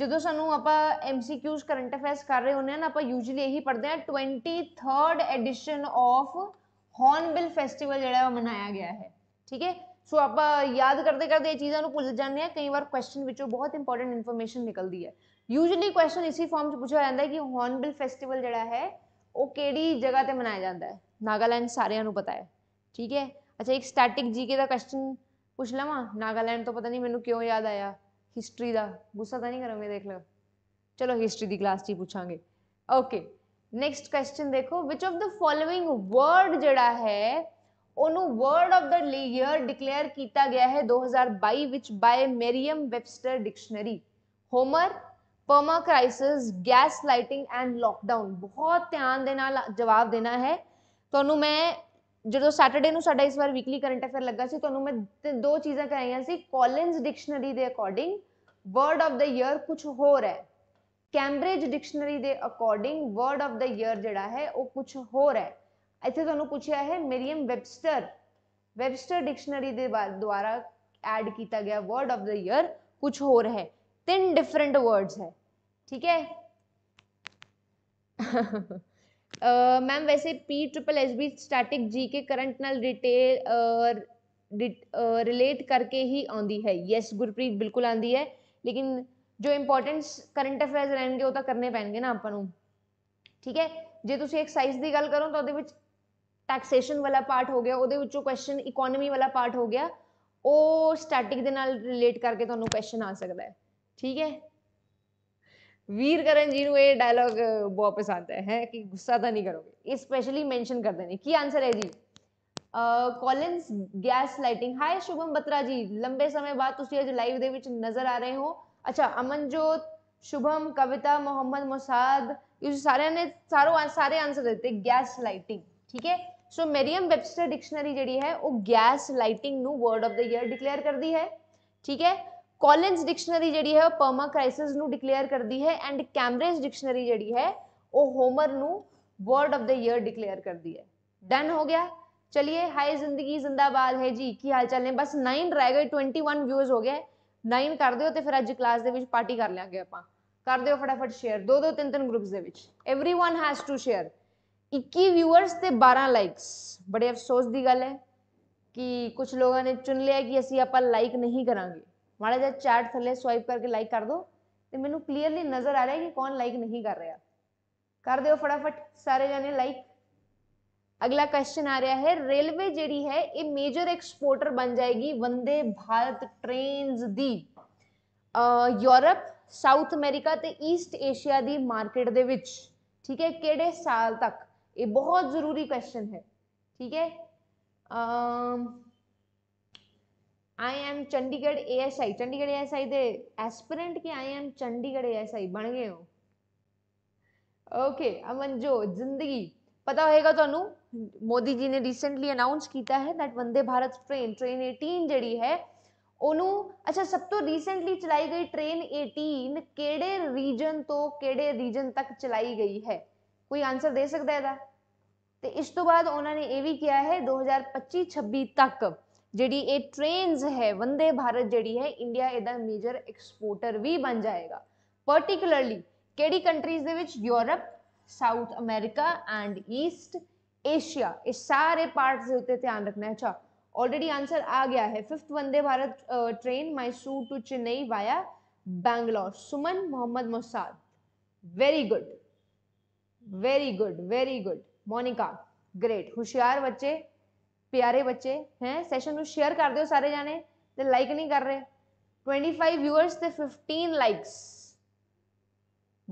ਜਦੋਂ ਸਾਨੂੰ ਆਪਾਂ ਐਮਸੀਕਿਊਜ਼ ਕਰੰਟ ਅਫੇਅਰਸ ਕਰ ਰਹੇ ਹੁੰਨੇ ਆ ਨਾ ਆਪਾਂ ਯੂਜੂਲੀ ਇਹੀ ਪੜ੍ਹਦੇ ਆ 23rd edition of Hornbill festival ਜਿਹੜਾ ਉਹ ਮਨਾਇਆ ਗਿਆ ਹੈ ਠੀਕ ਹੈ ਸੋ ਆਪਾਂ ਯਾਦ ਕਰਦੇ ਕਰਦੇ ਇਹ ਚੀਜ਼ਾਂ ਨੂੰ ਭੁੱਲ ਜਾਂਦੇ ਆ ਕਈ ਵਾਰ ਕੁਐਸਚਨ ਵਿੱਚੋਂ ਬਹੁਤ ਇੰਪੋਰਟੈਂਟ ਇਨਫੋਰਮੇਸ਼ਨ ਨਿਕਲਦੀ ਹੈ ਯੂਜੂਲੀ ਕੁਐਸਚਨ ਇਸੇ ਫਾਰਮ 'ਚ ਪੁੱਛਿਆ ਜਾਂਦਾ ਹੈ ਕਿ ਹੌਰਨਬਿਲ ਫੈਸਟੀਵਲ ਜਿਹੜਾ ਹੈ ਉਹ ਕਿਹੜੀ ਜਗ੍ਹਾ ਤੇ ਮਨਾਇਆ ਜਾਂਦਾ ਹੈ ਨਾਗਾਲੈਂਡ ਸਾਰਿਆਂ ਨੂੰ ਪਤਾ ਹੈ ਠੀਕ ਹੈ ਅੱਛਾ ਇੱਕ ਸਟੈਟਿਕ ਜੀਕੇ ਦਾ ਕੁਐਸਚਨ ਪੁੱਛ ਲਵਾਂ ਨਾਗਾਲੈਂਡ ਤੋਂ ਪਤਾ ਨਹੀਂ ਮੈਨੂੰ ਕਿਉਂ ਯਾਦ ਆਇਆ ਹਿਸਟਰੀ ਦਾ ਗੁੱਸਾ ਤਾਂ ਨਹੀਂ ਕਰੋਗੇ ਦੇਖ ਲਓ ਚਲੋ ਹਿਸਟਰੀ ਦੀ ਕਲਾਸ 'ਚ ਹੀ ਪੁੱਛਾਂਗੇ ਓਕੇ ਨੈਕਸਟ ਕੁਐਸਚਨ ਦੇਖੋ which of the following word ਜਿਹੜਾ ਹੈ ਉਹਨੂੰ word of the year declare ਕੀਤਾ ਗਿਆ ਹੈ 2022 ਵਿੱਚ by Merriam Webster dictionary homer permacrisis gaslighting and lockdown ਬਹੁਤ ਧਿਆਨ ਦੇ ਨਾਲ ਜਵਾਬ ਦੇਣਾ ਹੈ ਤੁਹਾਨੂੰ ਮੈਂ ਜਦੋਂ ਸੈਟਰਡੇ ਨੂੰ ਸਾਡਾ ਇਸ ਵਾਰ ਵੀਕਲੀ ਕਰੰਟ ਅਫੇਅਰ ਲੱਗਾ ਸੀ ਤੁਹਾਨੂੰ ਮੈਂ ਦੋ ਚੀਜ਼ਾਂ ਕਰਾਈਆਂ ਸੀ ਕੋਲਿਨਸ ਡਿਕਸ਼ਨਰੀ ਦੇ according word of the year ਕੁਝ ਹੋਰ ਹੈ ਕੈਂਬ੍ਰਿਜ ਡਿਕਸ਼ਨਰੀ ਦੇ according word of the year ਜਿਹੜਾ ਹੈ ਉਹ ਕੁਝ ਹੋਰ ਹੈ ਇੱਥੇ ਤੁਹਾਨੂੰ ਪੁੱਛਿਆ ਹੈ ਮਿਰੀਅਮ ਵੈਬਸਟਰ ਵੈਬਸਟਰ ਡਿਕਸ਼ਨਰੀ ਦੇ ਦੁਆਰਾ ਐਡ ਕੀਤਾ ਗਿਆ ਵਰਡ ਆਫ ਦਾ ਈਅਰ ਕੁਝ ਹੋਰ ਹੈ ਤਿੰਨ ਡਿਫਰੈਂਟ ਵਰਡਸ ਹੈ ਠੀਕ ਹੈ मैम वैसे P triple S B static G K current नल रिटेल रिलेट करके ही आंदी है यस गुरप्रीत बिल्कुल आंदी है लेकिन जो इंपॉर्टेंट करंट ਅਫੇਅਰਸ ਰਹਿਣਗੇ ਉਹ ਤਾਂ ਕਰਨੇ ਪੈਣਗੇ ਨਾ ਆਪਾਂ ਨੂੰ ਠੀਕ ਹੈ ਜੇ ਤੁਸੀਂ ਐਕਸਰਸਾਈਜ਼ ਦੀ ਗੱਲ ਕਰੋ ਤਾਂ ਉਹਦੇ ਵਿੱਚ ਟੈਕਸੇਸ਼ਨ ਵਾਲਾ ਪਾਰਟ ਹੋ ਗਿਆ ਉਹਦੇ ਵਿੱਚੋਂ ਕੁਐਸਚਨ ਇਕਨੋਮੀ ਵਾਲਾ ਪਾਰਟ ਹੋ ਗਿਆ ਉਹ ਸਟੈਟਿਕ ਦੇ ਨਾਲ ਰਿਲੇਟ ਕਰਕੇ ਤੁਹਾਨੂੰ ਕੁਐਸਚਨ ਆ ਸਕਦਾ ਹੈ ਠੀਕ ਹੈ वीरकरण जी ये डायलॉग वापस आता है कि गुस्सा तो नहीं करोगे स्पेशली मेंशन कर देने की आंसर है जी Collins gaslighting hi Shubham Batra ji लंबे समय बाद तुम अज लाइव के नज़र आ रहे हो अच्छा अमनजोत शुभम कविता मोहम्मद मोसाद इस सारे ने सारो सारे आंसर देते गैस लाइटिंग ठीक है सो मेरियम वेबस्टर डिक्शनरी जी है वो gaslighting word of the year declare कर दी है ठीक है ਕੋਲਿਨਸ ਡਿਕਸ਼ਨਰੀ ਜਿਹੜੀ ਹੈ ਉਹ ਪਰਮਾ ਕ੍ਰਾਈਸਿਸ ਨੂੰ ਡਿਕਲੇਅਰ ਕਰਦੀ ਹੈ ਐਂਡ ਕੈਮਬ੍ਰਿਜ ਡਿਕਸ਼ਨਰੀ ਜਿਹੜੀ ਹੈ ਉਹ ਹੋਮਰ ਨੂੰ word of the year declare ਕਰਦੀ ਹੈ ਡਨ ਹੋ ਗਿਆ ਚਲਿਏ ਹਾਈ ਜ਼ਿੰਦਗੀ ਜ਼ਿੰਦਾਬਾਦ ਹੈ ਜੀ ਕੀ ਹਾਲ ਚਾਲ ਨੇ ਬਸ 9 ਰਹਿ ਗਏ 21 ਵਿਊਜ਼ ਹੋ ਗਏ 9 ਕਰ ਦਿਓ ਤੇ ਫਿਰ ਅੱਜ ਕਲਾਸ ਦੇ ਵਿੱਚ ਪਾਰਟੀ ਕਰ ਲਿਆਂਗੇ ਆਪਾਂ ਕਰ ਦਿਓ ਫਟਾਫਟ ਸ਼ੇਅਰ ਦੋ ਦੋ ਤਿੰਨ ਤਿੰਨ ਗਰੁੱਪਸ ਦੇ ਵਿੱਚ everyone has to share 21 viewers ਤੇ 12 ਲਾਈਕਸ ਬੜੇ ਅਫਸੋਸ ਦੀ ਗੱਲ ਹੈ ਕਿ ਕੁਝ ਲੋਕਾਂ ਨੇ ਚੁਣ ਲਿਆ ਕਿ ਅਸੀਂ ਆਪਾਂ ਲਾਈਕ ਨਹੀਂ ਕਰਾਂਗੇ हमारा जब चैट थले स्वाइप करके लाइक कर दो तो मैं क्लीयरली नज़र आ रहा है कि कौन लाइक नहीं कर रहा कर दो फटाफट सारे जने लाइक अगला क्वेश्चन आ रहा है रेलवे जड़ी है ये मेजर एक्सपोर्टर बन जाएगी वंदे भारत ट्रेन दी यूरोप ਸਾਊਥ ਅਮਰੀਕਾ ਤੇ ਈਸਟ ਏਸ਼ੀਆ ਦੀ ਮਾਰਕੀਟ ਦੇ ਵਿੱਚ ਠੀਕ ਹੈ ਕਿਹੜੇ ਸਾਲ ਤੱਕ ਇਹ ਬਹੁਤ ਜ਼ਰੂਰੀ ਕੁਐਸਚਨ ਹੈ ਠੀਕ ਹੈ ਅ I M Chandigarh A S I Chandigarh A S I दे एस्पिरेंट के I M Chandigarh A S I बन गए हो ओके अमन जो जिंदगी पता होएगा तो मोदी जी ने रिसेंटली अनाउंस अच्छा, तो तो तो किया है that Vande Bharat train train 18 जड़ी है ਉਹਨੂੰ ਅੱਛਾ ਸਭ ਤੋਂ ਰੀਸੈਂਟਲੀ ਚਲਾਈ ਗਈ ਟ੍ਰੇਨ 18 ਕਿਹੜੇ ਰੀਜਨ ਤੋਂ ਕਿਹੜੇ ਰੀਜਨ ਤੱਕ ਚਲਾਈ ਗਈ ਹੈ ਕੋਈ ਆਨਸਰ ਦੇ ਸਕਦਾ ਇਹਦਾ ਤੇ ਇਸ ਤੋਂ ਬਾਅਦ ਉਹਨਾਂ ਨੇ ਇਹ ਵੀ 2025-26 ਤੱਕ जी एह् ट्रेन ऐ वंदे भारत जी है इंडिया एह्दा मेजर एक्सपोर्टर भी बन जाएगा परटिकुलरली केह्ड़ी countries Europe South America and East Asia इस सारे पार्ट्स के उत्ते ध्यान रखना है अच्छा ऑलरेडी आंसर आ गया है fifth Vande Bharat train Mysore to Chennai via Bangalore Suman Mohammad Mosad very good very good very good Monica great होशियार बच्चे प्यारे बच्चे हैं सैशन शेयर कर दौ सारे जने लाइक नहीं कर रहे ट्वेंटी फाइव व्यूअर्स से फिफ्टीन लाइक्स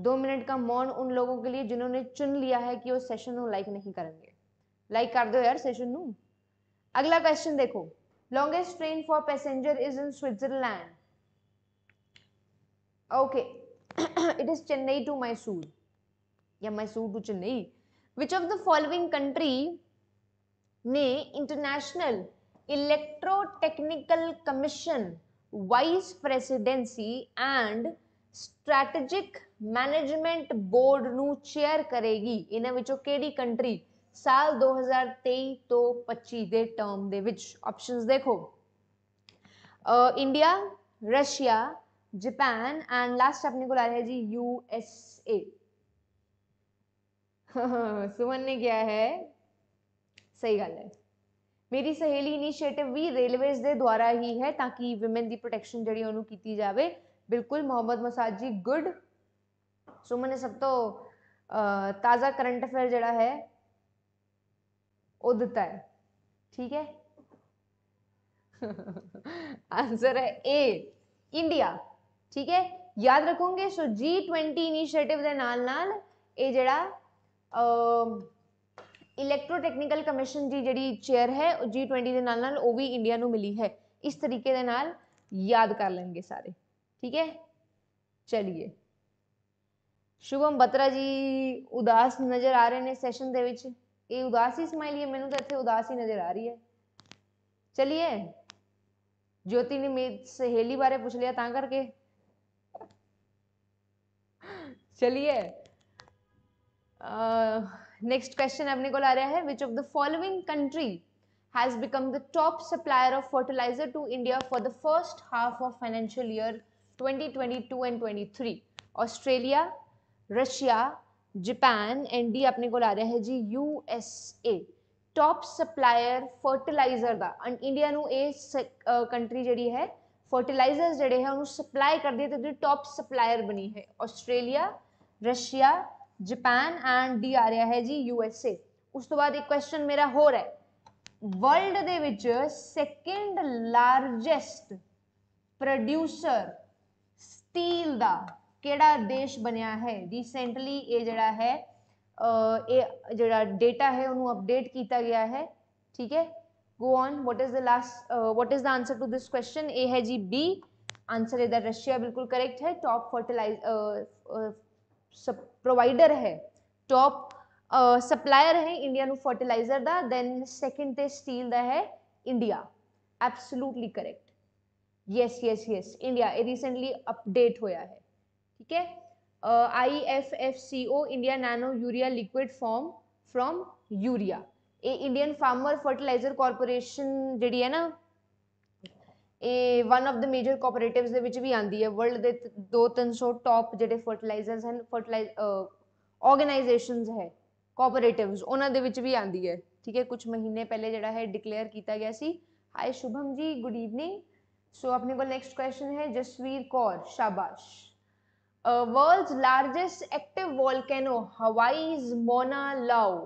दो मिनट का मौन उन लोगों के लिए जिन्होंने चुन लिया है कि वो सैशन लाइक नहीं करेंगे लाइक कर दो यार सैशन अगला क्वेश्चन देखो longest train for passenger is in Switzerland okay it is Chennai to Mysore या Mysore to Chennai which of the following country ने international electrotechnical commission vice presidency and strategic management board chair करेगी इन्हों के कंट्री साल तेई तो पच्ची दे टर्म दे विच देखो India Russia Japan and last अपने को आ रहा है जी यूएसए सुमन ने क्या है ਸਹੀ ਗੱਲ ਹੈ ਮੇਰੀ ਸਹੇਲੀ ਇਨੀਸ਼ੀਏਟਿਵ ਵੀ ਰੇਲਵੇਜ਼ ਦੇ ਦੁਆਰਾ ਹੀ ਹੈ ਤਾਂ ਕਿ ਔਮਨ ਦੀ ਪ੍ਰੋਟੈਕਸ਼ਨ ਜਿਹੜੀ ਉਹਨੂੰ ਕੀਤੀ ਜਾਵੇ ਬਿਲਕੁਲ ਮੁਹੰਮਦ ਮਸਾਜ ਜੀ ਗੁੱਡ ਸੁਮਨ ਨੇ ਸਭ ਤੋਂ ਤਾਜ਼ਾ ਕਰੰਟ ਅਫੇਅਰ ਜਿਹੜਾ ਹੈ ਉਹ ਦਿੱਤਾ ਹੈ ਠੀਕ ਹੈ ਆਨਸਰ ਹੈ ए ਇੰਡੀਆ ਠੀਕ ਹੈ ਯਾਦ ਰੱਖੋਗੇ ਸੋ G20 ਇਨੀਸ਼ੀਏਟਿਵ ਦੇ ਨਾਲ ਨਾਲ ਇਹ ਜਿਹੜਾ ਅ ਇਲੈਕਟ੍ਰੋਟੈਕਨੀਕਲ ਕਮਿਸ਼ਨ ਦੀ ਜਿਹੜੀ ਚੇਅਰ ਹੈ ਉਹ G20 ਦੇ ਨਾਲ ਨਾਲ ਉਹ ਵੀ ਇੰਡੀਆ ਨੂੰ ਮਿਲੀ ਹੈ ਇਸ ਤਰੀਕੇ ਦੇ ਨਾਲ ਯਾਦ ਕਰ ਲੈਣਗੇ ਸਾਰੇ ਠੀਕ ਹੈ ਚਲਿਏ ਸ਼ੁਭਮ ਬਤਰਾ ਜੀ ਉਦਾਸ ਨਜ਼ਰ ਆ ਰਹੇ ਨੇ ਸੈਸ਼ਨ ਦੇ ਵਿੱਚ ਇਹ ਉਦਾਸੀ ਹੀ ਹੈ ਮੈਨੂੰ ਤਾਂ ਇੱਥੇ ਉਦਾਸੀ ਨਜ਼ਰ ਆ ਰਹੀ ਹੈ ਚਲਿਏ ਜੋਤੀ ਨੇ ਮੇਰੀ ਸਹੇਲੀ ਬਾਰੇ ਪੁੱਛ ਲਿਆ ਤਾਂ ਕਰਕੇ ਚਲਿਏ नेक्स्ट uh, क्वेश्चन अपने को आ रहा है which of the following country has become the top supplier of fertiliser to India for the first half of financial year 2022 and 23 Australia Russia Japan and D अपने को आ रहा है जी यूएसए टॉप सप्लायर फर्टिलाइजर का India ਨੂੰ ਇਹ country ਜਿਹੜੀ है ਫਰਟੀਲਾਈਜ਼ਰਸ ਜਿਹੜੇ है ਉਹਨੂੰ ਸਪਲਾਈ ਕਰਦੀ ਹੈ ਤੇ ਉਹਦੀ ਟੌਪ ਸਪਲਾਇਰ ਬਣੀ ਹੈ ਆਸਟ੍ਰੇਲੀਆ जापान एंड डी आ रहा है जी यूएसए उस तो बाद एक क्वेश्चन मेरा हो रहा है world the second largest producer steel दा केड़ा देश बनया है रिसेंटली ये जड़ा है ये जड़ा डेटा है उन्होंने अपडेट किया गया है ठीक है go on what is the last what is the answer to this question A है जी बी आंसर इधर रशिया बिल्कुल करेक्ट है टॉप फर्टिलाइज है टॉप सप्लायर है इंडिया नु फर्टिलाइजर का दैन सैकेंड તે स्टील का है India absolutely correct yes yes yes India recently update होया है ठीक है I F F C O India nano urea liquid form from urea ये इंडियन फार्मर फर्टिलाइजर कॉरपोरेशन जी है ना one of the major cooperative भी आती है वर्ल्ड के दो तीन सौ टॉप जो फर्टिलाइजर हैं फर्टिलाइज ऑर्गेनाइजेशन है कोपरेटिव उन्होंने भी आती है ठीक है कुछ महीने पहले जोड़ा है डिकलेयर किया गया सी hi Shubham ji good evening so अपने को नैक्सट क्वेश्चन है जसवीर कौर शाबाश world largest active volcano Hawaii's Mauna Loa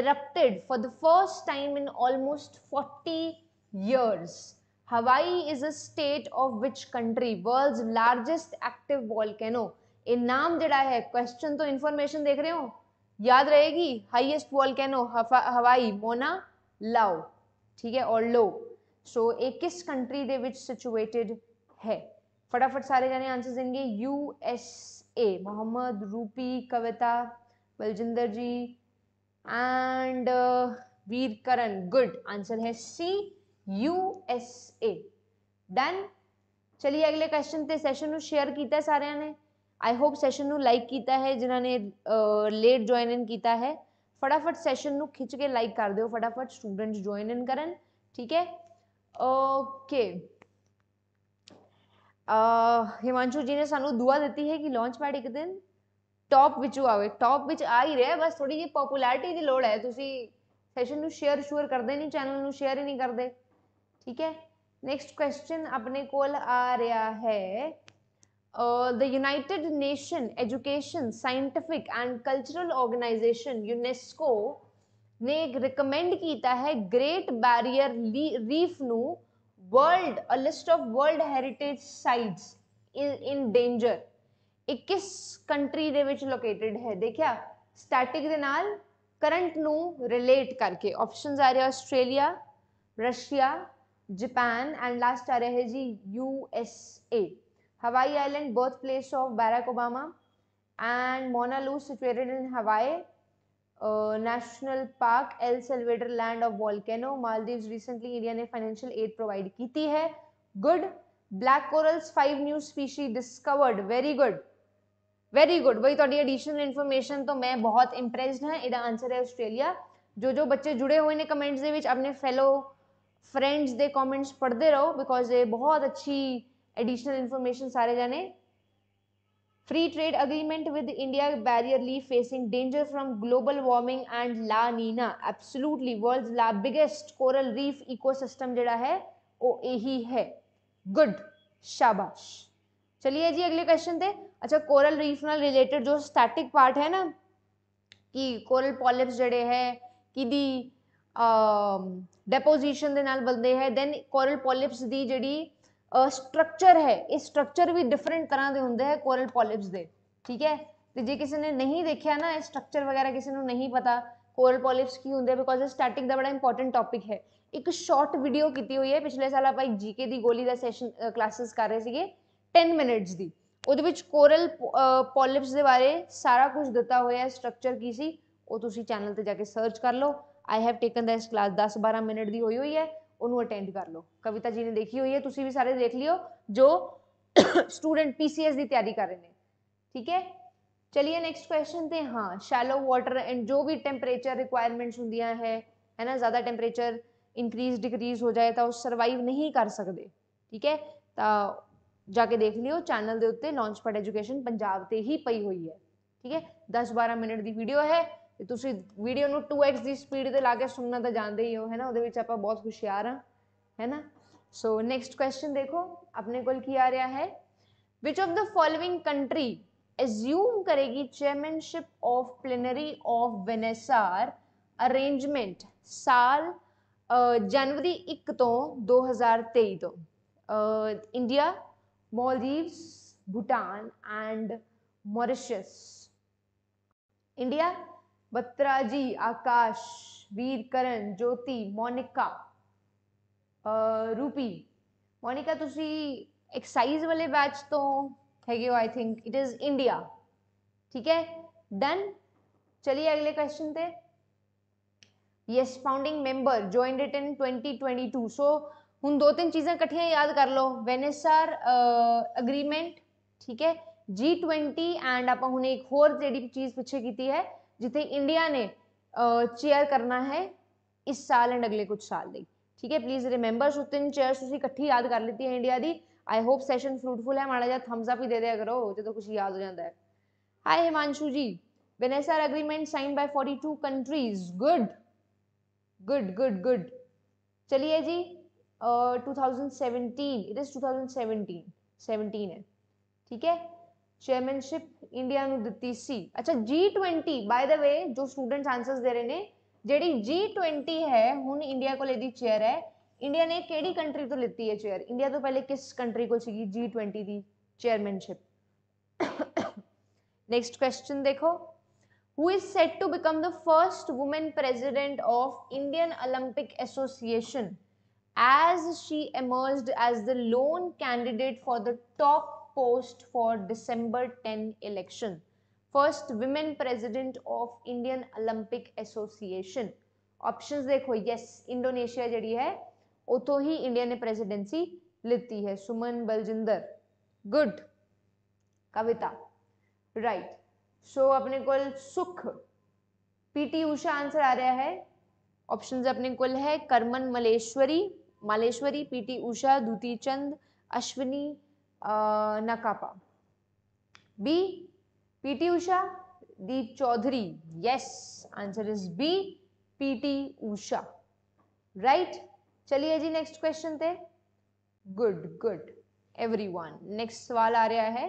erupted for the first time in almost forty years Hawaii is a state of which country? World's largest active volcano. ये नाम जड़ा है question तो information देख रहे हो याद रहेगी हाईएस्ट वॉल्केनो हवाई मोना लाओ ठीक है और लो सो so, एक किस कंट्री दे विच सिचुएटेड है फटाफट सारे जाने आंसर देंगे you S A Mohammad Rupi Kavita Baljinder ji and Veer Karan good answer है सी यूएसए डन चलिए अगले क्वेश्चन से सैशन शेयर किया सारे ने आई होप सैशन लाइक किया है जिन्होंने लेट ज्वाइन इन किया है फटाफट सैशन खिंच के लाइक कर दो फटाफट स्टूडेंट्स ज्वाइन इन करन ठीक है ओके हिमांशु जी ने सू दुआ दी है कि लॉन्च पार्टी एक दिन टॉप विच आवे टॉप विच आ ही रहा बस थोड़ी जी पॉपुलैरिटी की लड़ है तुम सैशन शेयर शुअर करते नहीं चैनल शेयर ही नहीं करते ठीक है नेक्स्ट क्वेश्चन अपने को आ रहा है the United Nation Education Scientific and Cultural Organisation UNESCO ने रिकमेंड किया है ग्रेट बैरियर रीफ नू world a list of world heritage sites in danger 21 country ਦੇ लोकेटेड है देखिया स्टैटिक दे नाल करंट नू रिलेट करके ऑप्शंस आ रहे ਰਹੇ ਆਸਟ੍ਰੇਲੀਆ जापान एंड लास्ट आ रहे हैं जी USA Hawaii island birth place of Barack Obama and Mauna Loa situated in Hawaii National Park El Salvador land of volcano Maldives recently India ने फाइनेंशियल एड प्रोवाइड की थी है good black corals five new species discovered very good very good वही थोड़ी additional information तो मैं बहुत इंप्रैसड हाँ एदा आंसर है ऑस्ट्रेलिया जो जो बच्चे जुड़े हुए ने कमेंट्स के अपने ਆਪਣੇ फ्रेंड्स दे कमेंट्स पढ़ते रहो बिकॉज ये बहुत अच्छी एडिशनल इन्फॉर्मेशन सारे जाने free trade agreement with India barrier reef facing danger from global warming and La Niña absolutely world ला बिगेस्ट कोरल रीफ इकोसिस्टम जड़ा है वो यही है गुड शाबाश चलिए जी अगले क्वेश्चन थे अच्छा कोरल रीफ न रिलेटेड जो स्टैटिक पार्ट है ना कि कोरल पॉलिप्स जड़े है कि दी ਡੈਪੋਜੀਸ਼ਨ ਦੇ ਨਾਲ ਬਣਦੇ ਹੈ ਦੈਨ ਕੋਰਲ ਪੋਲਿਪਸ ਦੀ ਜਿਹੜੀ ਸਟਰਕਚਰ ਹੈ ਇਹ ਸਟਰਕਚਰ ਵੀ ਡਿਫਰੈਂਟ ਤਰ੍ਹਾਂ ਦੇ ਹੁੰਦੇ ਹੈ ਕੋਰਲ ਪੋਲਿਪਸ ਦੇ ਠੀਕ ਹੈ ਤੇ ਜੇ ਕਿਸੇ ਨੇ ਨਹੀਂ ਦੇਖਿਆ ਨਾ ਇਹ ਸਟਰਕਚਰ ਵਗੈਰਾ ਕਿਸੇ ਨੂੰ ਨਹੀਂ ਪਤਾ ਕੋਰਲ ਪੋਲਿਪਸ ਕੀ ਹੁੰਦੇ ਬਿਕੋਜ਼ ਇਹ ਸਟੈਟਿਕ ਦਾ ਬੜਾ ਇੰਪੋਰਟੈਂਟ ਟੌਪਿਕ ਹੈ ਇੱਕ ਸ਼ਾਰਟ ਵੀਡੀਓ ਕੀਤੀ ਹੋਈ ਹੈ ਪਿਛਲੇ ਸਾਲ ਆਪਾਂ ਇੱਕ ਜੀਕੇ ਦੀ ਗੋਲੀ ਦਾ ਸੈਸ਼ਨ ਕਲਾਸਿਸ ਕਰ ਰਹੇ ਸੀਗੇ 10 ਮਿੰਟਸ ਦੀ ਉਹਦੇ ਵਿੱਚ ਕੋਰਲ ਪੋਲਿਪਸ ਦੇ ਬਾਰੇ ਸਾਰਾ ਕੁਝ ਦਿੱਤਾ ਹੋਇਆ ਹੈ ਸਟਰਕਚਰ ਕੀ ਸੀ ਉਹ ਤੁਸੀਂ ਚੈਨਲ ਤੇ ਜਾ ਕੇ ਸਰਚ ਕਰ ਲਓ I have taken this class 10 12 minute ਦੀ ਹੋਈ ਹੋਈ ਹੈ ਉਹਨੂੰ ਅਟੈਂਡ ਕਰ ਲਓ ਕਵਿਤਾ ਜੀ ਨੇ ਦੇਖੀ ਹੋਈ ਹੈ ਤੁਸੀਂ ਵੀ ਸਾਰੇ ਦੇਖ ਲਿਓ ਜੋ ਸਟੂਡੈਂਟ ਪੀਸੀਐਸ ਦੀ ਤਿਆਰੀ ਕਰ ਰਹੇ ਨੇ ਠੀਕ ਹੈ ਚਲਿਏ ਨੈਕਸਟ ਕੁਐਸਚਨ ਤੇ ਹਾਂ ਸ਼ੈਲੋ ਵਾਟਰ ਐਂਡ ਜੋ ਵੀ ਟੈਂਪਰੇਚਰ ਰਿਕੁਆਇਰਮੈਂਟਸ ਹੁੰਦੀਆਂ ਹੈ ਹੈ ਨਾ ਜ਼ਿਆਦਾ ਟੈਂਪਰੇਚਰ ਇਨਕਰੀਸ ਡਿਕਰੀਸ ਹੋ ਜਾਏ ਤਾਂ ਉਹ ਸਰਵਾਈਵ ਨਹੀਂ ਕਰ ਸਕਦੇ ਠੀਕ ਹੈ ਤਾਂ ਜਾ ਕੇ ਦੇਖ ਲਿਓ ਚੈਨਲ ਦੇ ਉੱਤੇ ਲਾਂਚ ਪੈਡ ਐਜੂਕੇਸ਼ਨ ਪੰਜਾਬ ਤੇ ਹੀ ਪਈ ਹੋਈ ਹੈ ਠੀਕ ਹੈ 10 12 ਮਿੰਟ ਦੀ ਵੀਡੀਓ ਹੈ ਤੇ ਤੁਸੀਂ ਵੀਡੀਓ ਨੂੰ 2x ਦੀ ਸਪੀਡ ਤੇ ਲਾ ਕੇ ਸੁਣਨਾ ਤਾਂ ਜਾਣਦੇ ਹੀ ਹੋ ਹੈ ਨਾ ਉਹਦੇ ਵਿੱਚ ਆਪਾਂ ਬਹੁਤ ਹੁਸ਼ਿਆਰ ਆ ਹੈ ਨਾ ਸੋ ਨੈਕਸਟ ਕੁਐਸਚਨ ਦੇਖੋ ਆਪਣੇ ਕੋਲ ਕੀ ਆ ਰਿਹਾ ਹੈ which of the following country assume करेगी चेयरमैनशिप ऑफ प्लेनरी ऑफ वेनेसार अरेंजमेंट साल जनवरी 1 ਤੋਂ 2023 ਤੋਂ India Maldives Bhutan and Mauritius India Batra ji Akash Veerkaran Jyoti Monika Rupi Monika तुम एक्साइज वाले बैच तो है I think it is India ठीक है डन चलिए अगले क्वेश्चन पे yes founding member join it in 2022 so हूँ दो तीन चीज़ें कट्ठिया याद कर लो वेनेसार अग्रीमेंट ठीक है जी ट्वेंटी एंड आप हमने एक होर जी चीज़ पिछे की है जिसे इंडिया ने चेयर करना है इस साल एंड अगले कुछ साल दी ठीक है प्लीज़ रिमेंबर सो तीन चेयर्स उसी इकट्ठी याद कर लेती है इंडिया की आई होप सैशन फ्रूटफुल है माड़ा जहा थम्स अप ही दे दिया करो जो तो कुछ याद हो जाता है हाय हिमांशु जी वेनेसर agreement sign by forty two countries good good good good चलिए जी two thousand 2017 it is two thousand seventeen seventeen है ठीक है चेयरमैनशिप इंडिया दिती सी अच्छा G twenty by the way जो स्टूडेंट्स आंसर्स दे रहे हैं जी जी ट्वेंटी है हूँ इंडिया को चेयर है इंडिया ने केड़ी कंट्री तो लिती है चेयर इंडिया तो पहले किस कंट्री को जी ट्वेंटी की चेयरमैनशिप नेक्स्ट क्वेश्चन देखो who is set to become the first women president of Indian Olympic Association as she emerge as the lone candidate for the top post for December 10 election. First women president of Indian Olympic Association. Options देखो yes Indonesia जड़ी है उतो ही India ने presidency लिती है Suman Baljinder good Kavita right so अपने को सुख पीटी उषा आंसर आ रहा है ऑप्शंस अपने कुल है करमन मलेश्वरी मालेश्वरी पीटी उषा दूती चंद अश्विनी नकापा बी पीटी उषा दी Chaudhary yes answer is B PT Usha right चलिए जी नेक्स्ट क्वेश्चन थे गुड गुड वन नेक्स्ट सवाल आ रहा है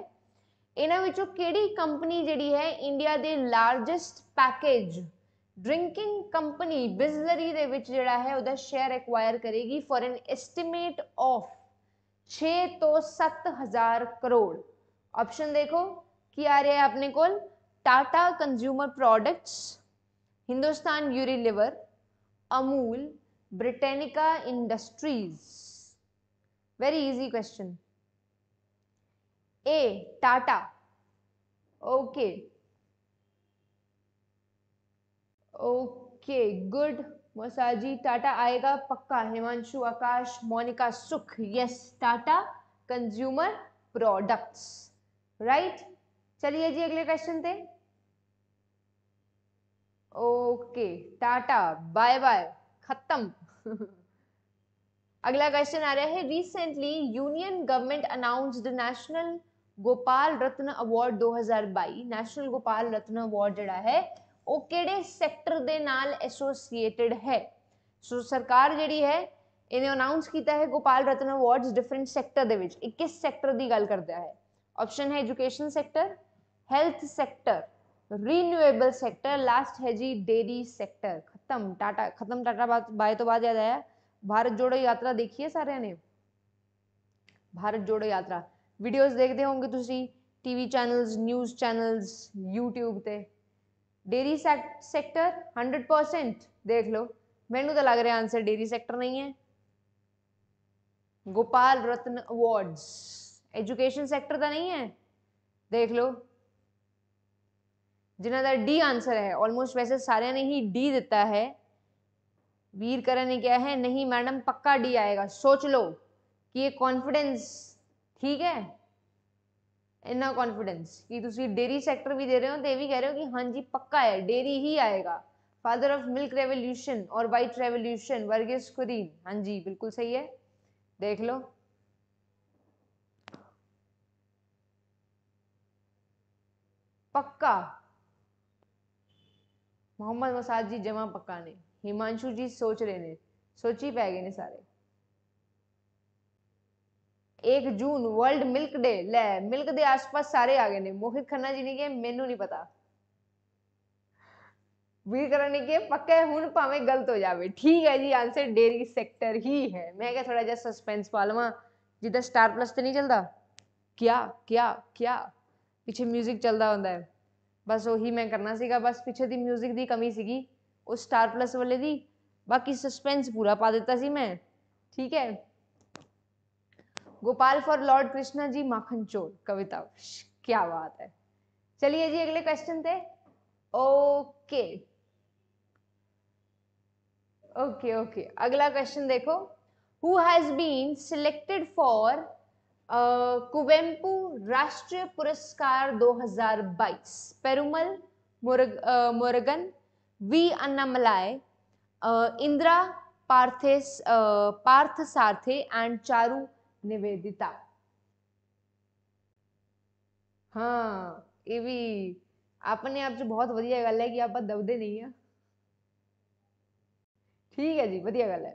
इन्हों केड़ी कंपनी जी है इंडिया के largest package drinking company Bisleri जो है शेयर एक्वायर करेगी फॉर एन एस्टिमेट ऑफ छ तो सत हजार करोड़ ऑप्शन देखो कि आ रहा है अपने को Tata consumer products Hindustan Unilever Amul Britannia industries very easy question A Tata okay okay good मोसाजी टाटा आएगा पक्का Himanshu Akash Monika Sukh yes Tata consumer products right चलिए जी अगले क्वेश्चन थे ओके टाटा बाय बाय खत्म अगला क्वेश्चन आ रहा है recently union government announced national Gopal Ratna award 2022 national Gopal Ratna award जरा है ਉਹ ਕਿਹੜੇ ਸੈਕਟਰ ਦੇ ਨਾਲ ਐਸੋਸੀਏਟਿਡ ਹੈ ਸੋ ਸਰਕਾਰ ਜਿਹੜੀ ਹੈ ਇਹਨੇ ਅਨਾਉਂਸ ਕੀਤਾ ਹੈ Gopal Ratna awards different sector ਦੇ ਵਿੱਚ 21 ਸੈਕਟਰ ਦੀ ਗੱਲ ਕਰਦਾ ਹੈ ਆਪਸ਼ਨ ਹੈ education sector health sector renewable sector last है जी डेयरी सेक्टर खत्म टाटा खत्म टाटा बाय तो बाद याद आया भारत जोड़ो यात्रा देखी है सारे ने भारत जोड़ो यात्रा वीडियोस देखते होंगे ਤੁਸੀਂ TV channels news channels YouTube ਤੇ डेयरी सेक्टर हंड्रेड परसेंट देख लो मैनू तो लग रहा आंसर डेयरी सेक्टर नहीं है Gopal Ratna awards education sector तो नहीं है देख लो जिन्हों का डी आंसर है ऑलमोस्ट वैसे सारे ने ही डी दिता है वीर करण ने क्या है नहीं मैडम पक्का डी आएगा सोच लो कि ये कॉन्फिडेंस ठीक है इना कॉन्फिडेंस कि ਤੁਸੀਂ सैक्टर भी दे रहे हो तो यह भी कह रहे हो कि हाँ जी पक्का है डेयरी ही आएगा फादर ऑफ मिल्क रेवोल्यूशन और वाइट रेवोल्यूशन वर्गीस कुरीन हाँ जी बिल्कुल सही है देख लो पक्का मोहम्मद मसाद जी जमा पक्का ने हिमांशु जी सोच रहे ने सोच ही पै गए ने सारे 1 ਜੂਨ ਵਰਲਡ ਮਿਲਕ ਡੇ ਲੈ ਮਿਲਕ ਦੇ ਆਸ-ਪਾਸ ਸਾਰੇ ਆ ਗਏ ਨੇ ਮੋਹਿਤ ਖੰਨਾ ਜੀ ਨੇ ਕਿ ਮੈਨੂੰ ਨਹੀਂ ਪਤਾ ਵੀਰ ਕਰਨ ਨੇ ਕਿ ਪੱਕਾ ਹੁਣ ਭਾਵੇਂ ਗਲਤ ਹੋ ਜਾਵੇ ਠੀਕ ਹੈ ਜੀ ਆਨਸਰ ਡੇਰੀ ਸੈਕਟਰ ਹੀ ਹੈ ਮੈਂ ਕਿਹਾ ਥੋੜਾ ਜਿਹਾ ਸਸਪੈਂਸ ਪਾ ਲਵਾਂ ਜਿੱਦਾਂ ਸਟਾਰ ਪਲੱਸ ਤੇ ਨਹੀਂ ਚੱਲਦਾ ਕਿਆ ਕਿਆ ਕਿਆ ਪਿੱਛੇ 뮤직 ਚੱਲਦਾ ਹੁੰਦਾ ਹੈ ਬਸ ਉਹੀ ਮੈਂ ਕਰਨਾ ਸੀਗਾ ਬਸ ਪਿੱਛੇ ਦੀ 뮤직 ਦੀ ਕਮੀ ਸੀਗੀ ਉਹ ਸਟਾਰ ਪਲੱਸ ਵਾਲੇ ਦੀ ਬਾਕੀ ਸਸਪੈਂਸ ਪੂਰਾ ਪਾ ਦਿੱਤਾ ਸੀ ਮੈਂ ਠੀਕ ਹੈ गोपाल फॉर लॉर्ड कृष्णा जी माखन चोर कविता क्या बात है चलिए जी अगले क्वेश्चन थे ओके ओके ओके अगला क्वेश्चन देखो who has been selected for Kuvempu Rashtriya Puraskar 2022 Perumal Murugan, Murugan V Annamalai Indira Partha Parthasarathy and Charu Nivedita हाँ ये भी आपने आपसे बहुत बढ़िया गल है कि आप दबदे नहीं है ठीक है जी बढ़िया गल है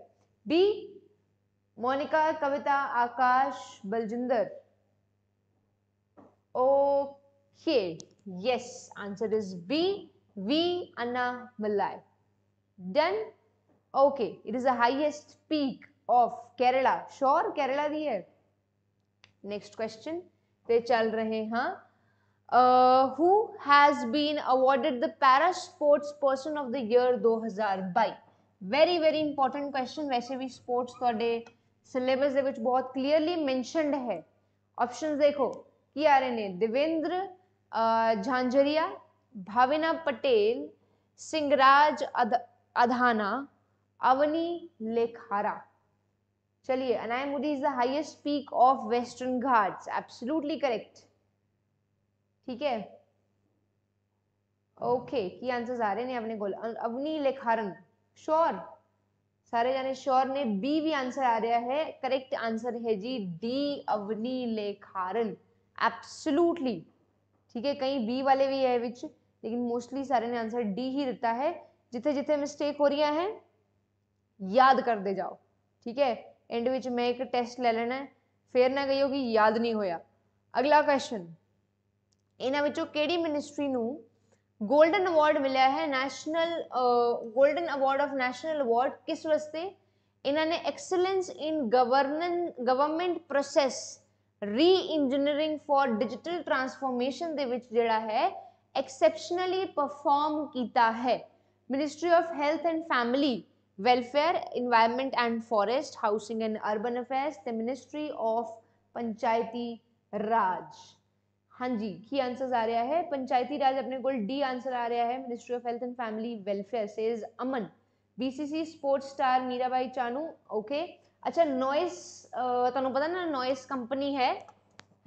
B Monika Kavita Akash Baljinder okay yes answer is B V Annamalai done okay it is the highest peak of Kerala sure Kerala दी है नेक्स्ट क्वेश्चन पे चल रहे हैं who has been awarded the para sports person of the year 2022 very very important question ਵੈਸੇ ਵੀ sports ਤੁਹਾਡੇ syllabus ਦੇ ਵਿੱਚ ਬਹੁਤ ਕਲੀਅਰਲੀ ਮੈਂਸ਼ਨਡ ਹੈ ਆਪਸ਼ਨਸ ਦੇਖੋ ਕੀ ਆ ਰਹੇ ਨੇ झांझरिया भाविना पटेल सिंगराज अद, अधाना अवनी लेखारा चलिए Anamudi is the highest peak of western Ghats absolutely correct ठीक है ओके की आंसर आ रहे हैं अपने गोल अं- अवनी लेखारन श्योर सारे जाने श्योर ने बी भी आंसर आ रहा है करेक्ट आंसर है जी डी अवनी लेखारन एब्सोल्युटली ठीक है कहीं बी वाले भी है विच लेकिन मोस्टली सारे ने आंसर डी ही देता है जिथे जिथे मिस्टेक हो रही है याद कर दे जाओ ठीक है ਐਂਡ ਵਿੱਚ ਮੈਂ ਇੱਕ ਟੈਸਟ ਲੈ ਲੈਣਾ ਫੇਰ ਨਾ ਕਹੀਓ ਕਿ ਯਾਦ ਨਹੀਂ ਹੋਇਆ ਅਗਲਾ ਕੁਐਸਚਨ ਇਹਨਾਂ ਵਿੱਚੋਂ ਕਿਹੜੀ ਮਿਨਿਸਟਰੀ ਨੂੰ ਗੋਲਡਨ ਅਵਾਰਡ ਮਿਲਿਆ ਹੈ national golden award of national award ਕਿਸ ਵਾਸਤੇ ਇਹਨਾਂ ਨੇ ਐਕਸਲੈਂਸ ਇਨ ਗਵਰਨਨ government process reengineering for digital transformation ਦੇ ਵਿੱਚ ਜਿਹੜਾ ਹੈ ਐਕਸੈਪਸ਼ਨਲੀ ਪਰਫਾਰਮ ਕੀਤਾ ਹੈ ministry of health and family welfare environment and forest housing and urban affairs the ministry of panchayati raj हाँ जी की आंसर्स आ रहा है पंचायती राज अपने को डी आंसर आ रहा है ministry of health and family welfare says Aman BBC sports star Mirabai Chanu okay अच्छा नॉइस तुम पता ना नॉइस कंपनी है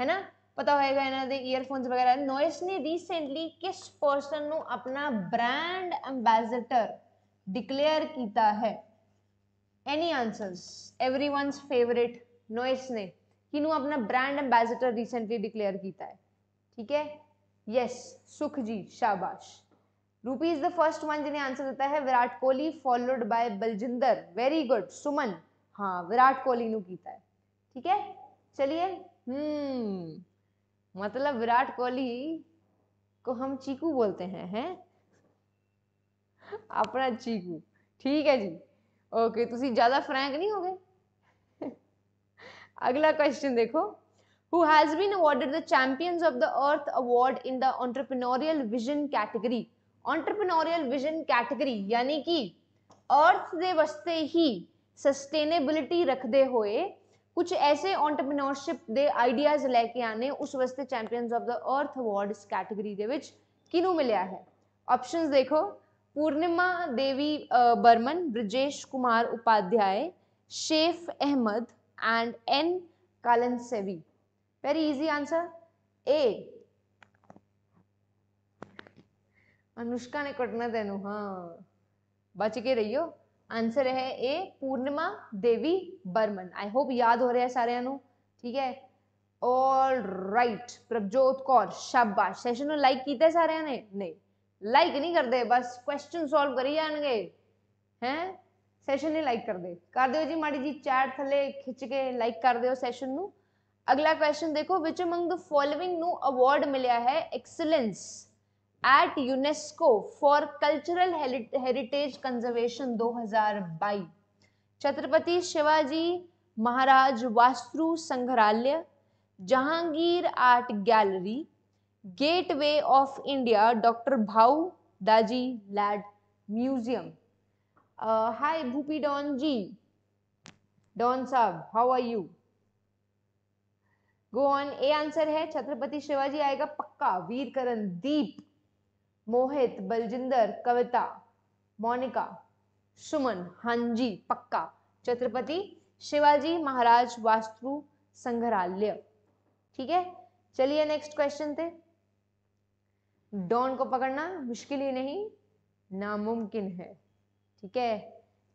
है ना ਪਤਾ ਹੋਏਗਾ ਇਹਨਾਂ ਦੇ 이어ਫੋਨਸ ਵਗੈਰਾ ਨੋਇਸ ਨੇ ਰੀਸੈਂਟਲੀ ਕਿਸ ਪਰਸਨ ਨੂੰ ਆਪਣਾ ਬ੍ਰਾਂਡ ਐਮਬੈਸਡਰ डिक्लेयर किया है any answers every one favourite नोएस ने कि अपना ब्रांड एम्बेसडर रिसेंटली डिक्लेयर किया है ठीक है यस सुख जी शाबाश Rupi is the first one जिन्हें आंसर देता है Virat Kohli followed by Baljinder very good Suman हाँ विराट कोहली किया है ठीक है चलिए हम्म मतलब विराट कोहली को हम चीकू बोलते हैं हैं ਆਪਣਾ ਚੀਕੂ ਠੀਕ ਹੈ ਜੀ ਓਕੇ ਤੁਸੀਂ ਜ਼ਿਆਦਾ ਫਰੈਂਕ ਨਹੀਂ ਹੋਗੇ ਅਗਲਾ ਕੁਐਸਚਨ ਦੇਖੋ who has been awarded the champions of the earth award in the entrepreneurial vision category entrepreneurial vision category ਯਾਨੀ ਕਿ ਅਰਥ ਦੇ ਵਾਸਤੇ ਹੀ ਸਸਟੇਨੇਬਿਲਿਟੀ ਰੱਖਦੇ ਹੋਏ ਕੁਝ ਐਸੇ ਐਂਟਰਪ੍ਰੀਨਰਸ਼ਿਪ ਦੇ ਆਈਡੀਆਜ਼ ਲੈ ਕੇ ਆਨੇ ਉਸ ਵਾਸਤੇ ਚੈਂਪੀਅਨਸ ਆਫ ਦਾ ਅਰਥ ਅਵਾਰਡਸ ਕੈਟਾਗਰੀ ਦੇ ਵਿੱਚ ਕਿਨੂੰ ਮਿਲਿਆ ਹੈ ਆਪਸ਼ਨਸ ਦੇਖੋ Purnima Devi Barman Brajesh Kumar Upadhyay Shef Ahmed and N. Kalansevi. Very easy answer A Anushka ने कटना तेन हाँ बच के रही हो आंसर है ए पूर्णिमा देवी बर्मन आई होप याद हो रहा है सारे ठीक है ऑल राइट प्रभजोत कौर शाबाश सेशन लाइक किया सारे ने नहीं लाइक नहीं करते बस क्वेश्चन सॉल्व करी जाएंगे हैं ਸੈਸ਼ਨ ਨੇ ਲਾਈਕ ਕਰ ਦਿਓ ਕਰ ਦਿਓ ਜੀ ਮਾੜੀ ਜੀ ਚੈਟ ਥੱਲੇ ਖਿੱਚ ਕੇ ਲਾਈਕ ਕਰ ਦਿਓ ਸੈਸ਼ਨ ਨੂੰ ਅਗਲਾ ਕੁਐਸਚਨ ਦੇਖੋ ਵਿਚ ਅਮੰਗ ਦ ਫੋਲੋਇੰਗ ਨੂੰ ਅਵਾਰਡ ਮਿਲਿਆ ਹੈ excellence at UNESCO for cultural heritage conservation 2022 Chhatrapati Shivaji Maharaj Vastu Sangrahalaya Jahangir art gallery gateway of India doctor Bhau Daji Lad museum hi Bhupi Don ji Don साहब how are you go on A answer है छत्रपति शिवाजी आएगा पक्का वीरकरण दीप मोहित बलजिंदर कविता मोनिका सुमन हांजी पक्का छत्रपति शिवाजी महाराज वास्तु संग्रहालय ठीक है चलिए नेक्स्ट क्वेश्चन थे डॉन को पकड़ना मुश्किल ही नहीं नामुमकिन है ठीक है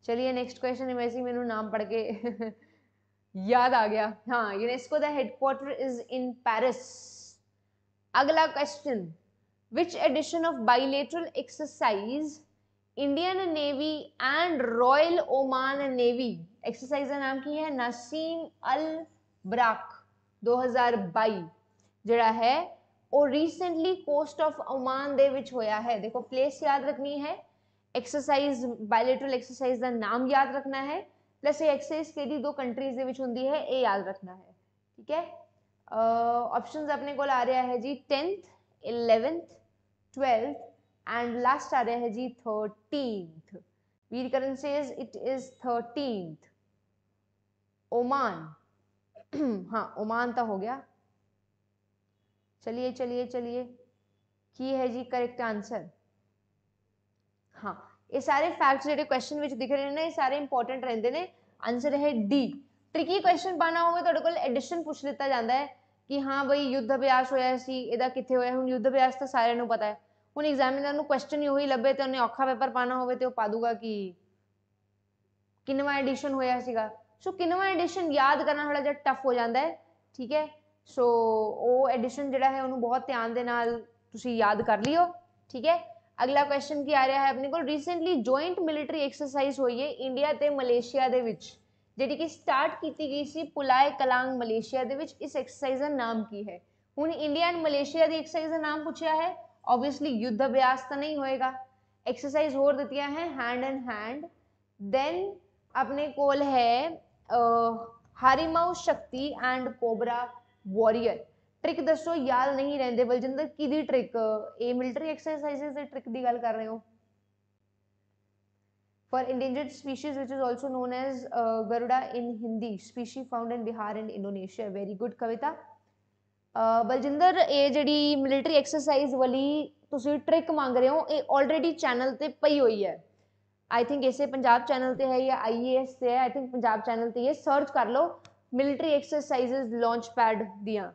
चलिए नेक्स्ट क्वेश्चन वैसे ही मैंने नाम पढ़ के याद आ गया हाँ UNESCO the headquarter is in Paris अगला question which edition of bilateral exercise Indian navy and royal Oman navy exercise का नाम की है नसीम अल ब्राक 2022 जरा है और रिसेंटली कोस्ट ऑफ ओमान दे विच होया है देखो प्लेस याद रखनी है एक्सरसाइज बायलेटरल एक्सरसाइज का नाम याद रखना है प्लस ये एक्सरसाइज केड़ी दो कंट्रीज दे विच ਦੇ है ये याद रखना है ठीक है ऑप्शंस uh, अपने को आ रहा है जी tenth eleventh twelfth and last आ रहा है जी thirteenth Veer Karan says it is thirteenth Oman हाँ ओमान तो हो गया ਚਲਿਏ ਚਲਿਏ ਚਲਿਏ ਕੀ ਹੈ ਜੀ ਕਰੈਕਟ ਆਨਸਰ ਹਾਂ ਇਹ ਸਾਰੇ ਫੈਕਟਸ ਜਿਹੜੇ ਕੁਐਸਚਨ ਵਿੱਚ ਦਿਖ ਰਹੇ ਨੇ ਇਹ ਸਾਰੇ ਇੰਪੋਰਟੈਂਟ ਰਹਿੰਦੇ ਨੇ ਆਨਸਰ ਹੈ ਡੀ ਟ੍ਰਿਕੀ ਕੁਐਸਚਨ ਪਾਣਾ ਹੋਵੇ ਤੁਹਾਡੇ ਕੋਲ ਐਡੀਸ਼ਨ ਪੁੱਛ ਲਿੱਤਾ ਜਾਂਦਾ ਹੈ ਕਿ ਹਾਂ ਬਈ ਯੁੱਧ ਅਭਿਆਸ ਹੋਇਆ ਸੀ ਇਹਦਾ ਕਿੱਥੇ ਹੋਇਆ ਹੁਣ ਯੁੱਧ ਅਭਿਆਸ ਤਾਂ ਸਾਰਿਆਂ ਨੂੰ ਪਤਾ ਹੈ ਹੁਣ ਐਗਜ਼ਾਮੀਨਰ ਨੂੰ ਕੁਐਸਚਨ ਹੀ ਉਹੀ ਲੱਭੇ ਤੇ ਉਹਨੇ ਔਖਾ ਪੇਪਰ ਪਾਣਾ ਹੋਵੇ ਤੇ ਉਹ ਪਾ ਦੂਗਾ ਕਿ ਕਿੰਨਵਾਂ ਐਡੀਸ਼ਨ ਹੋਇਆ ਸੀਗਾ ਸੋ ਕਿੰਨਵਾਂ ਐਡੀਸ਼ਨ ਯਾਦ ਕਰਨਾ ਥੋੜਾ ਜਿਹਾ ਟਫ ਹੋ ਜਾਂਦਾ ਹੈ ਠੀਕ ਹੈ सो वो एडिशन जोड़ा है उन्होंने बहुत ध्यान के नी याद कर लियो ठीक है अगला क्वेश्चन की आ रहा है अपने को रीसेंटली जॉइंट मिलिट्री एक्सरसाइज हुई है इंडिया के मलेशिया के जी कि स्टार्ट की गई सी पुलाए कलांग मलेशिया के इस एक्सरसाइज का नाम की है हूँ इंडिया एंड मलेशिया की एक्सरसाइज का नाम पूछा है ओबियसली युद्ध अभ्यास तो नहीं होएगा एक्सरसाइज होर दती है हैंड एंड हैंड दैन अपने कोल है हरिमाऊ शक्ति एंड कोबरा वॉरियर ट्रिक दसो याद नहीं रहते बलजिंदर कि ट्रिक ए मिलटरी एक्सरसाइजेज ट्रिक की गल कर रहे हो for endangered species which is also known as Garuda in Hindi species found in Bihar and Indonesia very good Kavita Baljinder ये जी मिलटरी एक्सरसाइज वाली तुम ट्रिक मांग रहे हो ये ऑलरेडी चैनल पर पई हुई है आई थिंक इसे पंजाब चैनल पर है या आई ए है आई थिंक पंजाब चैनल पर है सर्च कर लो मिलट्री एक्सरसाइज लॉन्च पैड दियाँ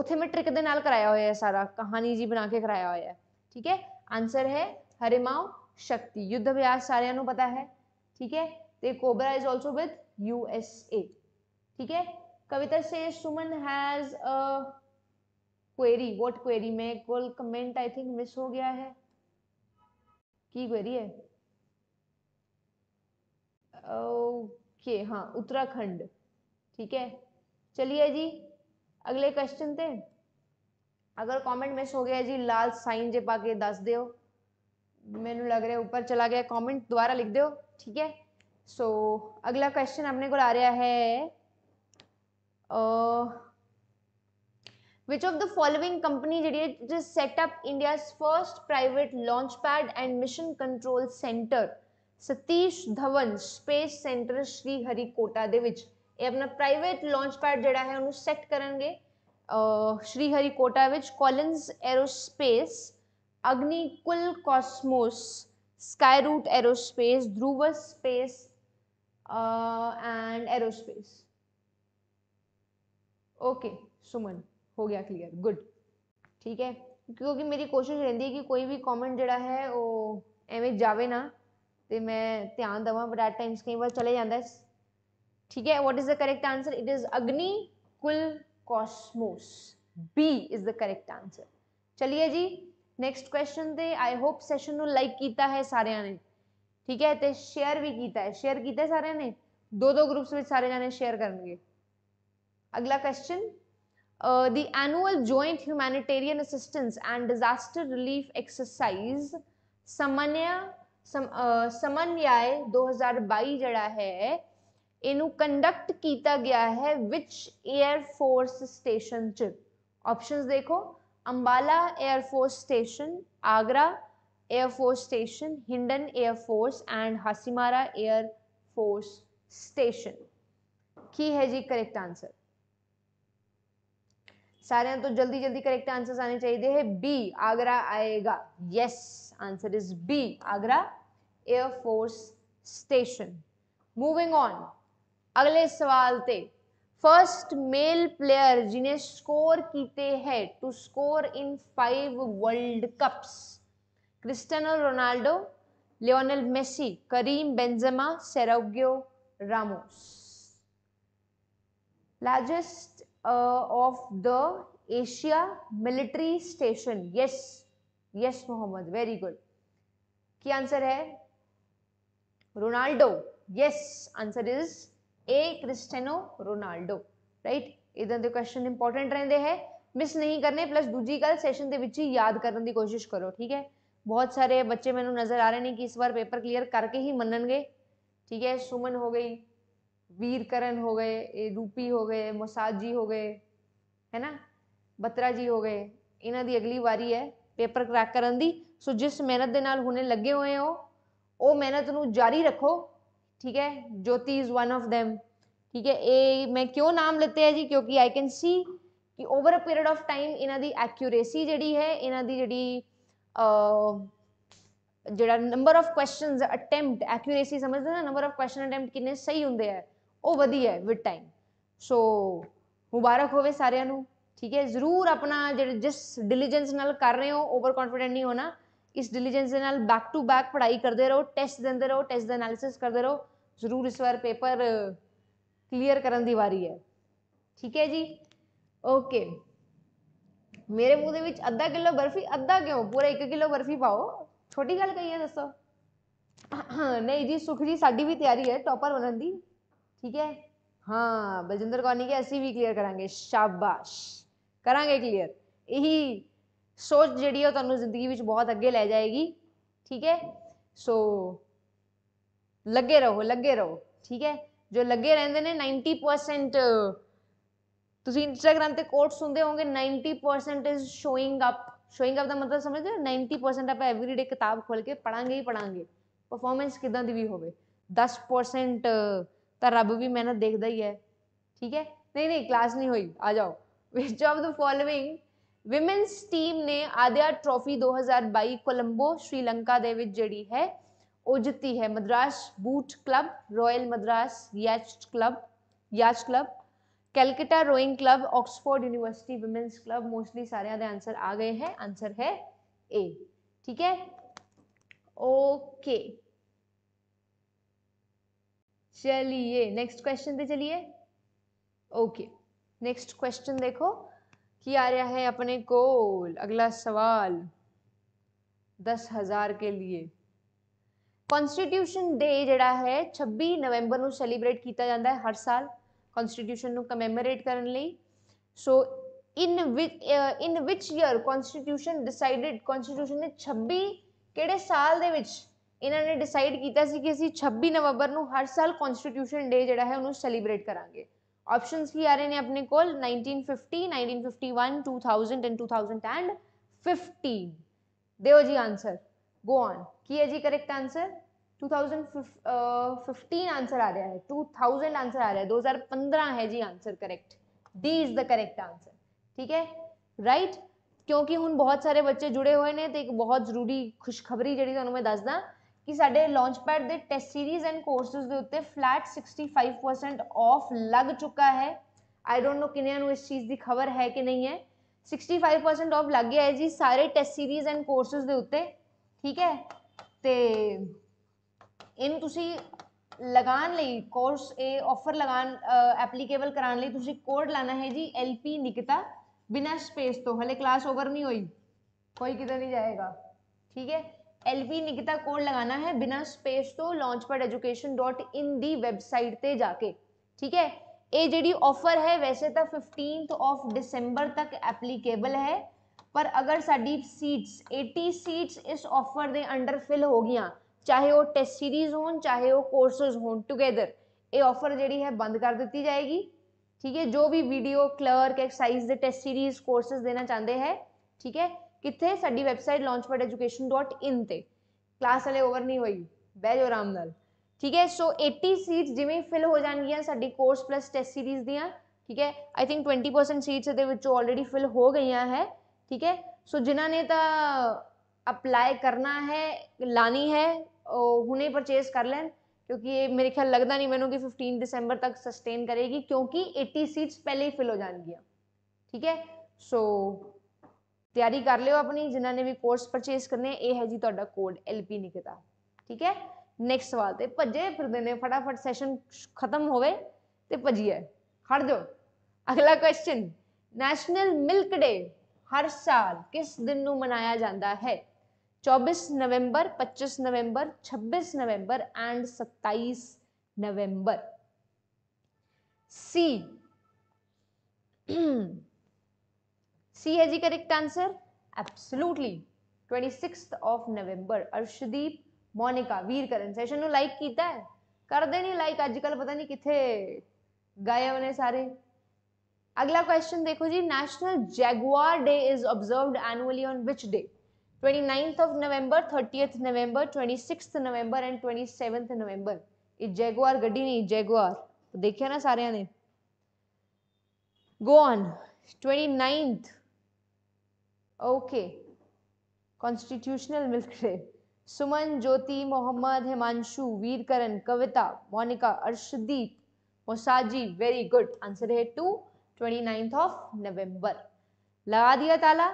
उतें मैं ट्रिक दे कराया हो सारा कहानी जी बना के कराया हो ठीक है आंसर है हरिमाओ शक्ति युद्ध अभ्यास सारे पता है ठीक है ते cobra is also with U S A ठीक है कविता से Suman has a query what query में कल कमेंट आई थिंक मिस हो गया है की क्वेरी है ओके okay, हाँ उत्तराखंड ठीक है चलिए जी अगले क्वेश्चन थे अगर कमेंट मिस हो गया जी लाल साइन जे पा के दस दो मैनू लग रहा ऊपर चला गया कमेंट दोबारा लिख दो ठीक है सो so, अगला क्वेश्चन अपने को आ रहा है which of the following company जी setup India first private launch pad and mission control centre Satish Dhawan space centre Shri Sriharikota अपना प्राइवेट लॉन्च पैड जरा है सैट करे Sriharikota which Collins aerospace Agnikul cosmos Skyroot aerospace Dhruva space and aerospace okay Suman हो गया क्लियर गुड ठीक है क्योंकि मेरी कोशिश रही कि कोई भी कॉमेंट जरा है वह एवें जाए ना तो मैं ध्यान देव बट एट टाइम्स कई बार चले जाता है ठीक है what is the correct answer it is Agnikul cosmos B is the correct answer चलिए जी नेक्स्ट क्वेश्चन थे आई होप सेशन लाइक किया है सारे ने ठीक है तो शेयर भी किया है शेयर किया सारे ने दो दो ग्रुप्स में सारे जाने शेयर करेंगे अगला question the annual joint humanitarian assistance and disaster relief exercise Samanvay uh, समन्वय 2022 जड़ा है इनू कंडक्ट किया गया है विच एयरफोर्स स्टेशन च ऑप्शन देखो Ambala air force station Agra air force station Hindan air force and Hasimara air force station की है जी करेक्ट आंसर सारे तो जल्दी जल्दी करेक्ट आंसर आने चाहिए है बी आगरा आएगा yes answer is B Agra air force station moving on अगले सवाल ते फर्स्ट मेल प्लेयर जिन्हें स्कोर किए हैं to score in five world cups Cristiano Ronaldo Lionel Messi Karim Benzema Sergio Ramos largest of the Asia military station yes yes Mohammad very good की answer है Ronaldo yes answer is A Cristiano Ronaldo right ਇਦਾਂ ਦੇ question important ਰਹਿੰਦੇ ਹੈ miss ਨਹੀਂ ਕਰਨੇ plus ਦੂਜੀ ਗੱਲ ਸੈਸ਼ਨ ਦੇ ਵਿੱਚ ਹੀ ਯਾਦ ਕਰਨ ਦੀ ਕੋਸ਼ਿਸ਼ ਕਰੋ ਠੀਕ ਹੈ ਬਹੁਤ ਸਾਰੇ ਬੱਚੇ ਮੈਨੂੰ ਨਜ਼ਰ ਆ ਰਹੇ ਨੇ ਕਿ ਇਸ ਵਾਰ ਪੇਪਰ ਕਲੀਅਰ ਕਰਕੇ ਹੀ ਮੰਨਣਗੇ ਠੀਕ ਹੈ ਸੁਮਨ ਹੋ ਗਈ ਵੀਰਕਰਨ ਹੋ ਗਏ ਰੂਪੀ ਹੋ ਗਏ ਜੀ ਹੋ ਗਏ ਹੈ ਨਾ ਬਤਰਾ ਜੀ ਹੋ ਗਏ ਇਹਨਾਂ ਦੀ ਅਗਲੀ ਵਾਰੀ ਹੈ ਪੇਪਰ ਕਰੈਕ ਕਰਨ ਦੀ ਸੋ ਜਿਸ ਮਿਹਨਤ ਦੇ ਨਾਲ ਹੁਣੇ ਲੱਗੇ ਹੋਏ ਹੋ ਉਹ ਮਿਹਨਤ ਨੂੰ ਜਾਰੀ ਰੱਖੋ ठीक है Jyoti is one of them ठीक है ए मैं क्यों नाम लेते हैं जी क्योंकि आई कैन सी कि over a period of time इन्हों की एक्यूरेसी जी है इन्हों की जी जोड़ा number of question attempt accuracy समझते ना नंबर ऑफ क्वेश्चन अटैम्प्ट किन्ने सही होंगे है वो वही है विद टाइम सो मुबारक हो ਸਾਰਿਆਂ ठीक है जरूर अपना ਆਪਣਾ ਜਿਹੜੇ ਜਿਸ ਡਿਲੀਜੈਂਸ ਨਾਲ ਕਰ ਰਹੇ ਹੋ ਓਵਰ ਕੌਨਫੀਡੈਂਟ ਨਹੀਂ ਹੋਣਾ ਇਸ ਡਿਲੀਜੈਂਸ बैक ਨਾਲ ਬੈਕ ਟੂ ਬੈਕ रहो ਕਰਦੇ ਰਹੋ रहो ਦਿੰਦੇ ਰਹੋ ਟੈਸਟ ਦਾ ਜ਼ਰੂਰ ਇਸ ਵਾਰ ਪੇਪਰ ਕਲੀਅਰ ਕਰਨ ਦੀ ਵਾਰੀ ਹੈ ਠੀਕ ਹੈ ਜੀ ਓਕੇ ਮੇਰੇ ਮੂੰਹ ਦੇ ਵਿੱਚ ਅੱਧਾ ਕਿਲੋ ਬਰਫੀ ਅੱਧਾ ਕਿਉਂ ਪੂਰਾ 1 ਕਿਲੋ ਬਰਫੀ ਪਾਓ ਛੋਟੀ ਗੱਲ ਕਹੀ ਹੈ ਦੱਸੋ ਨਹੀਂ ਜੀ ਸੁਖ ਜੀ ਸਾਡੀ ਵੀ ਤਿਆਰੀ ਹੈ ਟੌਪਰ ਬਣਨ ਦੀ ਠੀਕ ਹੈ ਹਾਂ ਬਲਜਿੰਦਰ ਕੌਰ ਕੇ ਕਿ ਅਸੀਂ ਵੀ ਕਲੀਅਰ ਕਰਾਂਗੇ ਸ਼ਾਬਾਸ਼ ਕਰਾਂਗੇ ਕਲੀਅਰ ਇਹੀ ਸੋਚ ਜਿਹੜੀ ਉਹ ਤੁਹਾਨੂੰ ਜ਼ਿੰਦਗੀ ਵਿੱਚ ਬਹੁਤ ਅੱਗੇ ਲੈ ਜਾਏਗੀ ਠੀਕ ਹੈ ਸੋ लगे रहो लगे रहो ठीक है जो लगे रहेंगे ने नाइनटी परसेंट तुम इंस्टाग्राम से कोट सुनते हो गए ninety percent is showing up showing up का मतलब समझते हो नाइनटी परसेंट आप एवरीडे किताब खोल के पढ़ा ही पढ़ा परफॉर्मेंस कि भी हो दस परसेंट तो रब भी मैंने देखता ही है ठीक है नहीं नहीं क्लास नहीं हुई आ जाओ which of the following women's team ने आदया ट्रॉफी दो हज़ार बई कोलंबो श्रीलंका दे जड़ी है ओजती है Madras boat club royal Madras yacht club yacht club Calcutta rowing club Oxford University women's club mostly सारे आधे आंसर आ गए हैं आंसर है ए ठीक है ओके चलिए नेक्स्ट क्वेश्चन पे चलिए ओके नेक्स्ट क्वेश्चन देखो कि आ रहा है अपने को अगला सवाल दस हजार के लिए ਕਨਸਟੀਟਿਊਸ਼ਨ ਡੇ ਜਿਹੜਾ ਹੈ 26 ਨਵੰਬਰ ਨੂੰ ਸੈਲੀਬ੍ਰੇਟ ਕੀਤਾ ਜਾਂਦਾ ਹੈ ਹਰ ਸਾਲ ਕਨਸਟੀਟਿਊਸ਼ਨ ਨੂੰ ਕਮੈਮੋਰੇਟ ਕਰਨ ਲਈ ਸੋ ਇਨ ਇਨ ਵਿਚ ਈਅਰ ਕਨਸਟੀਟਿਊਸ਼ਨ ਡਿਸਾਈਡਡ ਕਨਸਟੀਟਿਊਸ਼ਨ ਨੇ 26 ਕਿਹੜੇ ਸਾਲ ਦੇ ਵਿੱਚ ਇਹਨਾਂ ਨੇ ਡਿਸਾਈਡ ਕੀਤਾ ਸੀ ਕਿ ਅਸੀਂ 26 ਨਵੰਬਰ ਨੂੰ ਹਰ ਸਾਲ ਕਨਸਟੀਟਿਊਸ਼ਨ ਡੇ ਜਿਹੜਾ ਹੈ ਉਹਨੂੰ ਸੈਲੀਬ੍ਰੇਟ ਕਰਾਂਗੇ ਆਪਸ਼ਨਸ ਕੀ ਆ ਰਹੇ ਨੇ ਆਪਣੇ ਕੋਲ 1950 1951 2000 ਐਂਡ 2015 ਦਿਓ ਜੀ ਆਨਸਰ ਗੋ ਆਨ की है जी करेक्ट आंसर 2015 आंसर आ रहा है 2000 आंसर आ रहा है 2015 है जी answer correct D is the correct answer ठीक है राइट क्योंकि हूँ बहुत सारे बच्चे जुड़े हुए हैं तो एक बहुत जरूरी खुशखबरी जी थोड़ा मैं दसदा कि साढ़े लॉन्चपैड के टेस्ट सीरीज एंड कोर्सिज के उत्ते flat sixty five percent off लग चुका है आई डोंट नो किन इस चीज़ की खबर है कि नहीं है सिक्सटी फाइव परसेंट ऑफ लग गया है जी सारे टेस्ट सीरीज एंड कोर्सिज के उत्ते ठीक है इन तुम लगान कोर्स ਲਈ ऑफर ਇਹ एप्लीकेबल कराने ਐਪਲੀਕੇਬਲ ਕਰਾਉਣ ਲਈ ਤੁਸੀਂ ਕੋਡ ਲਾਣਾ ਹੈ ਜੀ LP ਨਿਕਿਤਾ ਬਿਨਾਂ ਸਪੇਸ ਤੋਂ ਹਲੇ ਕਲਾਸ ਓਵਰ कोई किधर नहीं जाएगा ठीक है एल पी निकिता कोड लगाना है बिना स्पेस तो लॉन्च पर एजुकेशन डॉट इन दी वैबसाइट पर जाके ठीक है ये जी ऑफर है वैसे तो फिफ्टीन ऑफ दिसंबर तक एप्लीकेबल है पर अगर साड़ी सीट्स 80 सीट्स इस ऑफर ਦੇ अंडर फिल हो गई चाहे वह टेस्ट सीरीज हो चाहे वह ਕੋਰਸਸ हो टूगैदर ये ऑफर जी है बंद कर दी जाएगी ठीक है जो भी वीडियो क्लर्क एक्साइज के टेस्ट सीरीज कोर्सिज देना चाहते हैं ठीक है कितने साड़ी वैबसाइट लॉन्च पट एजुकेशन डॉट इन ते क्लास हले ओवर नहीं हुई बह जाओ आराम ठीक है सो एटी सीट्स जिमें फिल हो जाएगी साड़ी कोर्स प्लस टेस्ट सीरीज दियाँ ठीक है I think twenty percent seats already fill हो गई हैं ਠੀਕ ਹੈ ਸੋ ਜਿਨ੍ਹਾਂ ਨੇ ਤਾਂ ਅਪਲਾਈ ਕਰਨਾ ਹੈ ਲਾਣੀ ਹੈ ਉਹ ਹੁਣੇ ਪਰਚੇਸ ਕਰ ਲੈਣ ਕਿਉਂਕਿ ਇਹ ਮੇਰੇ ਖਿਆਲ ਲੱਗਦਾ ਨਹੀਂ ਮੈਨੂੰ ਕਿ 15 ਦਸੰਬਰ ਤੱਕ ਸਸਟੇਨ ਕਰੇਗੀ ਕਿਉਂਕਿ 80 ਸੀਟਸ ਪਹਿਲੇ ਹੀ ਫਿਲ ਹੋ ਜਾਣਗੀਆਂ ਠੀਕ ਹੈ ਸੋ ਤਿਆਰੀ ਕਰ ਲਿਓ ਆਪਣੀ ਜਿਨ੍ਹਾਂ ਨੇ ਵੀ ਕੋਰਸ ਪਰਚੇਸ ਕਰਨੇ ਇਹ ਹੈ ਜੀ ਤੁਹਾਡਾ ਕੋਡ ਐਲਪੀ ਨਿਕਤਾ ਠੀਕ ਹੈ ਨੈਕਸਟ ਸਵਾਲ ਤੇ ਭੱਜੇ ਫਿਰਦੇ ਨੇ ਫਟਾਫਟ ਸੈਸ਼ਨ ਖਤਮ ਹੋਵੇ ਤੇ ਭਜੀਏ ਖੜ ਜਾਓ ਅਗਲਾ ਕੁਐਸਚਨ ਨੈਸ਼ਨਲ ਮਿਲਕ ਡੇ हर साल किस दिन नु मनाया जाता है चौबीस नवंबर 25 नवंबर छब्बीस नवंबर एंड 27 नवंबर सी सी है जी correct answer absolutely 26th of November Arshdeep Monica Veerkaran session नु लाइक किया है कर दे नहीं लाइक आजकल पता नहीं कितने गए ने सारे अगला क्वेश्चन देखो जी national jaguar day is observe annually on which day of November November November and November ये जैगुआर गड्डी नहीं जैगुआर तो देखिए ना सारे ने go on okay constitutional milk day Suman Jyoti Mohammad Himanshu Veerkaran Kavita Monica Arshdeep मोसाजी वेरी गुड आंसर है two twenty ninth of November लगा दिया ताला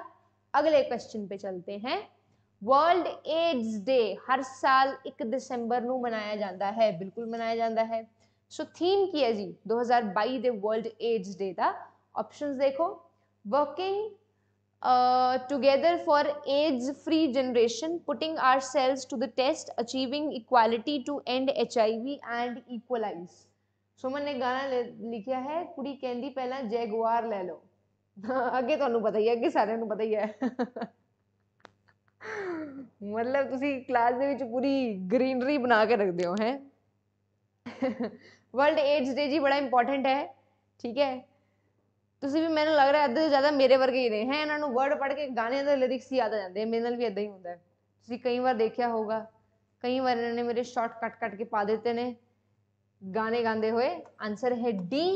अगले क्वेश्चन पे चलते हैं ਵਰਲਡ ਏਡਸ ਡੇ ਹਰ ਸਾਲ 1 ਦਸੰਬਰ ਨੂੰ ਮਨਾਇਆ ਜਾਂਦਾ ਹੈ ਬਿਲਕੁਲ ਮਨਾਇਆ ਜਾਂਦਾ ਹੈ ਸੋ ਥੀਮ ਕੀ ਹੈ ਜੀ 2022 ਦੇ ਵਰਲਡ ਏਡਸ ਡੇ ਦਾ ਆਪਸ਼ਨਸ ਦੇਖੋ working together for AIDS free generation putting ourselves to the test achieving equality to end HIV and equalize Suman ਨੇ ਗਾਣਾ ਲਿਖਿਆ ਹੈ ਕੁੜੀ ਕਹਿੰਦੀ ਪਹਿਲਾਂ ਜੈਗੁਆਰ ਲੈ ਲਓ ਅੱਗੇ ਤੁਹਾਨੂੰ ਪਤਾ ਹੀ ਹੈ ਅੱਗੇ ਸਾਰਿਆਂ ਨੂੰ ਪਤਾ ਹੀ ਹੈ ਮਤਲਬ ਤੁਸੀਂ ਕਲਾਸ ਦੇ ਵਿੱਚ ਪੂਰੀ ਗ੍ਰੀਨਰੀ ਬਣਾ ਕੇ ਰੱਖਦੇ ਹੋ ਹੈ ਵਰਲਡ ਏਡਸ ਡੇ ਜੀ ਬੜਾ ਇੰਪੋਰਟੈਂਟ ਹੈ ਠੀਕ ਹੈ ਤੁਸੀਂ ਵੀ ਮੈਨੂੰ ਲੱਗ ਰਿਹਾ ਅੱਧੇ ਤੋਂ ਜ਼ਿਆਦਾ ਮੇਰੇ ਵਰਗੇ ਹੀ ਨੇ ਹੈ ਇਹਨਾਂ ਨੂੰ ਵਰਡ ਪੜ੍ਹ ਕੇ ਗਾਣਿਆਂ ਦੇ ਲਿਰਿਕਸ ਯਾਦ ਆ ਜਾਂਦੇ ਮੇਰੇ ਨਾਲ ਵੀ ਇਦਾਂ ਹੀ ਹੁੰਦਾ ਤੁਸੀਂ ਕਈ ਵਾਰ ਦੇਖਿਆ ਹੋਗਾ ਕਈ ਵਾਰ ਇਹਨਾਂ ਨੇ ਮੇਰੇ ਸ਼ਾਰਟ ਕੱਟ ਕੱਟ ਕੇ ਪਾ ਦਿੱਤੇ ਨੇ ਗਾਣੇ ਗਾਉਂਦੇ ਹੋਏ ਆਨਸਰ ਹੈ ਡੀ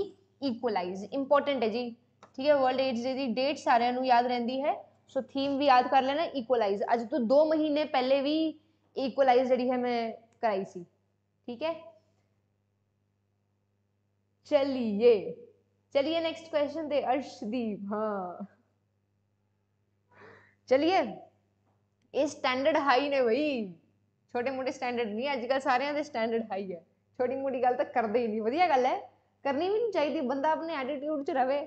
ਇਕੁਅਲਾਈਜ਼ ਇੰਪੋਰਟੈਂਟ ਹੈ ਜੀ ਠੀਕ ਹੈ ਵਰਲਡ ਏਡਜ਼ ਦੀ ਡੇਟ ਸਾਰਿਆਂ ਨੂੰ ਯਾਦ ਰਹਿੰਦੀ ਹੈ ਸੋ ਥੀਮ ਵੀ ਯਾਦ ਕਰ ਲੈਣਾ ਇਕੁਅਲਾਈਜ਼ ਅੱਜ ਤੋਂ 2 ਮਹੀਨੇ ਪਹਿਲੇ ਵੀ ਇਕੁਅਲਾਈਜ਼ ਜਿਹੜੀ ਹੈ ਮੈਂ ਕਰਾਈ ਸੀ ਠੀਕ ਹੈ ਚਲਿਏ ਚਲਿਏ ਨੈਕਸਟ ਕੁਐਸਚਨ ਤੇ ਅਰਸ਼ਦੀਪ ਹਾਂ ਚਲਿਏ ਇਹ ਸਟੈਂਡਰਡ ਹਾਈ ਨੇ ਭਈ ਛੋਟੇ ਮੋਟੇ ਸਟੈਂਡਰਡ ਨਹੀਂ ਅੱਜ ਕੱਲ ਸਾਰਿਆਂ ਦੇ ਸਟੈਂਡਰਡ ਹਾਈ ਹੈ ਛੋਟੀ ਮੋਟੀ ਗੱਲ ਤਾਂ ਕਰਦੇ ਹੀ ਨਹੀਂ ਵਧੀਆ ਗੱਲ ਹੈ ਕਰਨੀ ਵੀ ਨਹੀਂ ਚਾਹੀਦੀ ਬੰਦਾ ਆਪਣੇ ਐਟੀਟਿਊਡ 'ਚ ਰਵੇ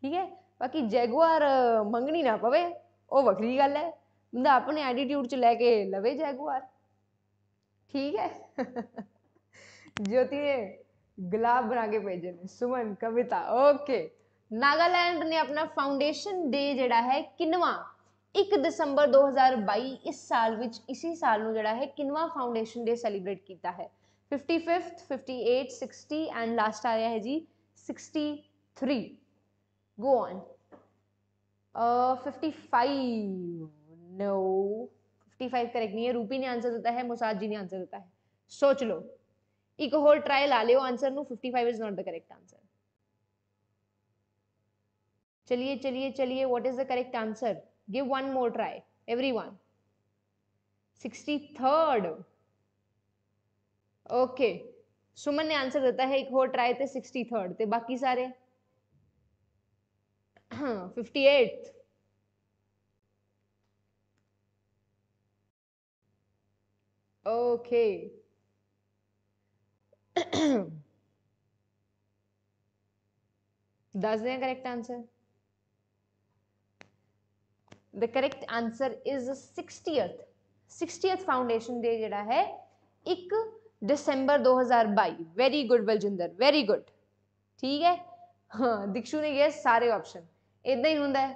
ਠੀਕ ਹੈ ਬਾਕੀ ਜੈਗੁਆਰ ਮੰਗਣੀ ਨਾ ਪਵੇ ਉਹ ਵੱਖਰੀ ਗੱਲ ਹੈ ਬੰਦਾ ਆਪਣੇ ਐਟੀਟਿਊਡ 'ਚ ਲੈ ਕੇ ਲਵੇ ਜੈਗੁਆਰ ਠੀਕ ਹੈ ਜੋਤੀ ਗੁਲਾਬ ਬਣਾ ਕੇ ਭੇਜੇ ਨੇ ਸੁਮਨ ਕਵਿਤਾ ਓਕੇ ਨਾਗਾਲੈਂਡ ਨੇ ਆਪਣਾ ਫਾਊਂਡੇਸ਼ਨ ਡੇ ਜਿਹੜਾ ਹੈ ਕਿਨਵਾ 1 ਦਸੰਬਰ 2022 ਇਸ ਸਾਲ ਵਿੱਚ ਇਸੇ ਸਾਲ ਨੂੰ ਜਿਹੜਾ ਹੈ ਕਿਨਵਾ ਫਾਊਂਡੇਸ਼ਨ ਡੇ ਸੈਲੀਬ੍ਰੇਟ ਕੀਤਾ ਹੈ fifty fifth fifty eight sixty and last आ रहा है जी sixty three go on fifty five no fifty five correct नहीं है रूपी ने आंसर देता है मुसाद जी ने आंसर देता है सोच लो एक होल ट्राई ला लो answer no fifty five is not the correct answer चलिए चलिए चलिए what is the correct answer give one more try every one sixty third okay Suman ने आंसर देता है एक और ट्राई थे सिक्सटी थर्ड थे बाकी सारे फिफ्टी एट ओके दस दें correct answer the correct answer is sixtieth sixtieth foundation day जड़ा है एक ਦਸੰਬਰ 2022 very good Baljinder very good ਠੀਕ ਹੈ ਹਾਂ ਦਿਕਸ਼ੂ ਨੇ ਗਿਆ ਸਾਰੇ ਆਪਸ਼ਨ ਇਦਾਂ ਹੀ ਹੁੰਦਾ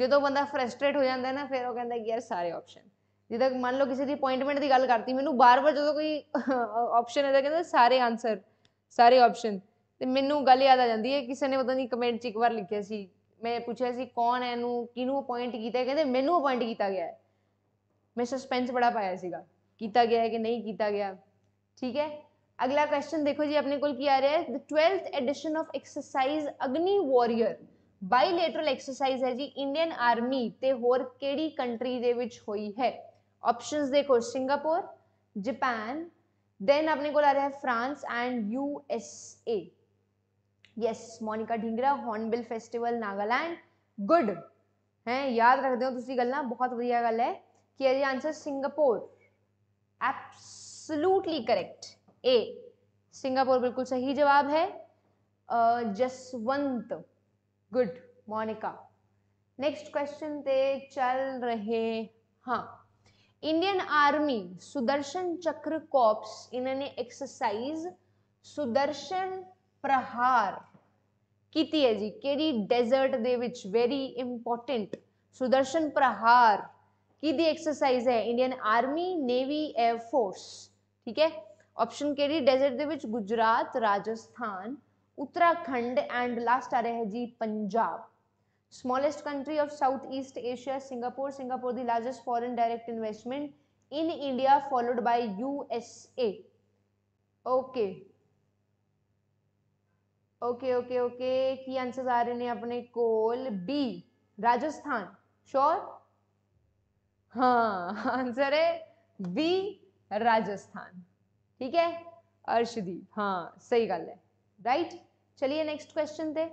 ਜਦੋਂ ਬੰਦਾ ਫਰਸਟ੍ਰੇਟ ਹੋ ਜਾਂਦਾ ਨਾ ਫਿਰ ਉਹ ਕਹਿੰਦਾ ਕਿ ਯਾਰ ਸਾਰੇ ਆਪਸ਼ਨ ਜਿੱਦਾਂ ਮੰਨ ਲਓ ਕਿਸੇ ਦੀ ਅਪਾਇੰਟਮੈਂਟ ਦੀ ਗੱਲ ਕਰਤੀ ਮੈਨੂੰ ਬਾਰ-ਬਾਰ ਜਦੋਂ ਕੋਈ ਆਪਸ਼ਨ ਇਹਦਾ ਕਹਿੰਦਾ ਸਾਰੇ ਆਨਸਰ ਸਾਰੇ ਆਪਸ਼ਨ ਤੇ ਮੈਨੂੰ ਗੱਲ ਯਾਦ ਆ ਜਾਂਦੀ ਹੈ ਕਿਸੇ ਨੇ ਪਤਾ ਨਹੀਂ ਕਮੈਂਟ 'ਚ ਇੱਕ ਵਾਰ ਲਿਖਿਆ ਸੀ ਮੈਂ ਪੁੱਛਿਆ ਸੀ ਕੌਣ ਹੈ ਇਹਨੂੰ ਕਿਹਨੂੰ ਅਪਾਇੰਟ ਕੀਤਾ ਕਹਿੰਦੇ ਮੈਨੂੰ ਅਪਾਇੰਟ ਕੀਤਾ ਗਿਆ ਹੈ ਮੈਂ ਸਸਪੈਂਸ ਬੜਾ ਪਾਇਆ ਸੀਗਾ ਕੀਤਾ ਗਿਆ ਹੈ ਕਿ ਨਹੀਂ ਕੀਤਾ ਗਿਆ ठीक है अगला क्वेश्चन देखो जी अपने कोल की रहा है twelfth edition of exercise Agni warrior bilateral exercise है जी इंडियन आर्मी ते होर केड़ी कंट्री दे विच होई है ऑप्शंस देखो सिंगापुर जापान देन अपने को आ रहा है France and USA yes Monica Dhingra hornbill festival Nagaland good है याद रख दो गल बहुत वीडियो गल है कि आंसर सिंगापुर एप्स एब्सोल्युटली करेक्ट ए सिंगापुर बिल्कुल सही जवाब है Jaswant good Monica next question पे चल रहे हाँ इंडियन आर्मी सुदर्शन चक्र कॉप्स इन्होंने एक्सरसाइज सुदर्शन प्रहार की है जी ਕਿਹੜੀ डेजर्ट दे ਵਿੱਚ ਵੈਰੀ ਇੰਪੋਰਟੈਂਟ ਸੁਦਰਸ਼ਨ ਪ੍ਰਹਾਰ ਕੀ ਦੀ ਐਕਸਰਸਾਈਜ਼ ਹੈ ਇੰਡੀਅਨ ਆਰਮੀ ਨੇਵੀ ठीक है ऑप्शन केड़ी डेजर्ट के गुजरात राजस्थान उत्तराखंड एंड लास्ट आ रहा है जी Punjab smallest country of south east Asia Singapore Singapore the largest foreign direct investment in India followed by USA okay okay okay okay की आंसर आ रहे हैं अपने कोल बी राजस्थान श्योर हाँ आंसर है बी राजस्थान ठीक है अर्शदीप हाँ सही गल है राइट चलिए नेक्स्ट क्वेश्चन पे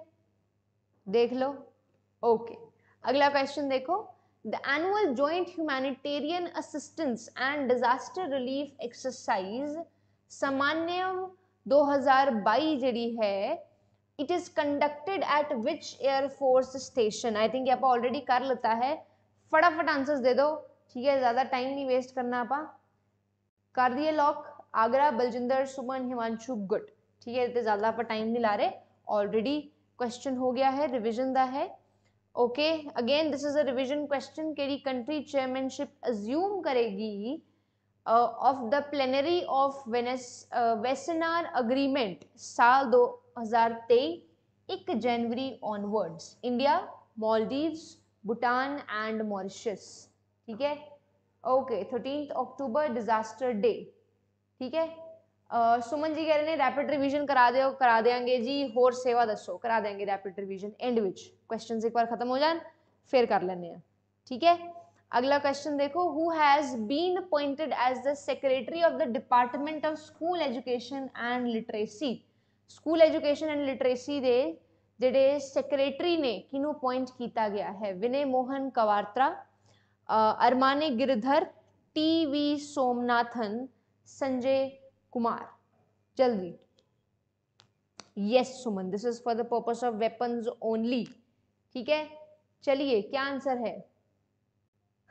देख लो ओके अगला क्वेश्चन देखो the annual joint humanitarian assistance and disaster relief exercise सामान्य 2022 जड़ी है it is conducted at which air force station I think ये आप ऑलरेडी कर लेता है फटाफट आंसर्स दे दो ठीक है ज़्यादा टाइम नहीं वेस्ट करना आप कर दिए लॉक आगरा बलजिंदर सुमन हिमांशु गुट ठीक है इतने ज़्यादा आप टाइम नहीं ला रहे ऑलरेडी क्वेश्चन हो गया है रिविजन द है okay again this is a revision question केरी कंट्री चेयरमैनशिप अज्यूम करेगी of the plenary of Wassenaar agreement साल 2023 एक जनवरी onwards India Maldives Bhutan and Mauritius ठीक है okay thirteen October disaster day ਠੀਕ ਹੈ ਸੁਮਨ ਜੀ ਕਹਿ ਰਹੇ ਨੇ ਰੈਪਿਡ ਰਿਵੀਜ਼ਨ ਕਰਾ ਦਿਓ ਕਰਾ ਦੇਾਂਗੇ ਜੀ ਹੋਰ ਸੇਵਾ ਦੱਸੋ ਕਰਾ ਦੇਾਂਗੇ ਰੈਪਿਡ ਰਿਵੀਜ਼ਨ ਐਂਡ ਵਿੱਚ ਕੁਐਸਚਨਸ ਇੱਕ ਵਾਰ ਖਤਮ ਹੋ ਜਾਣ ਫਿਰ ਕਰ ਲੈਣੇ ਆ ਠੀਕ ਹੈ ਅਗਲਾ ਕੁਐਸਚਨ ਦੇਖੋ who has been appointed as the secretary of the department of school education and literacy school education and literacy ਦੇ ਜਿਹੜੇ ਸੈਕਟਰੀ ਨੇ ਕਿਨੂੰ ਅਪਾਇੰਟ ਕੀਤਾ ਗਿਆ ਹੈ ਵਿਨੇ ਮੋਹਨ ਕਵਾਰਤਰਾ अरमाने गिरधर टी वी सोमनाथन संजय कुमार जल्दी yes Suman this is for the purpose of weapons only ठीक है चलिए क्या आंसर है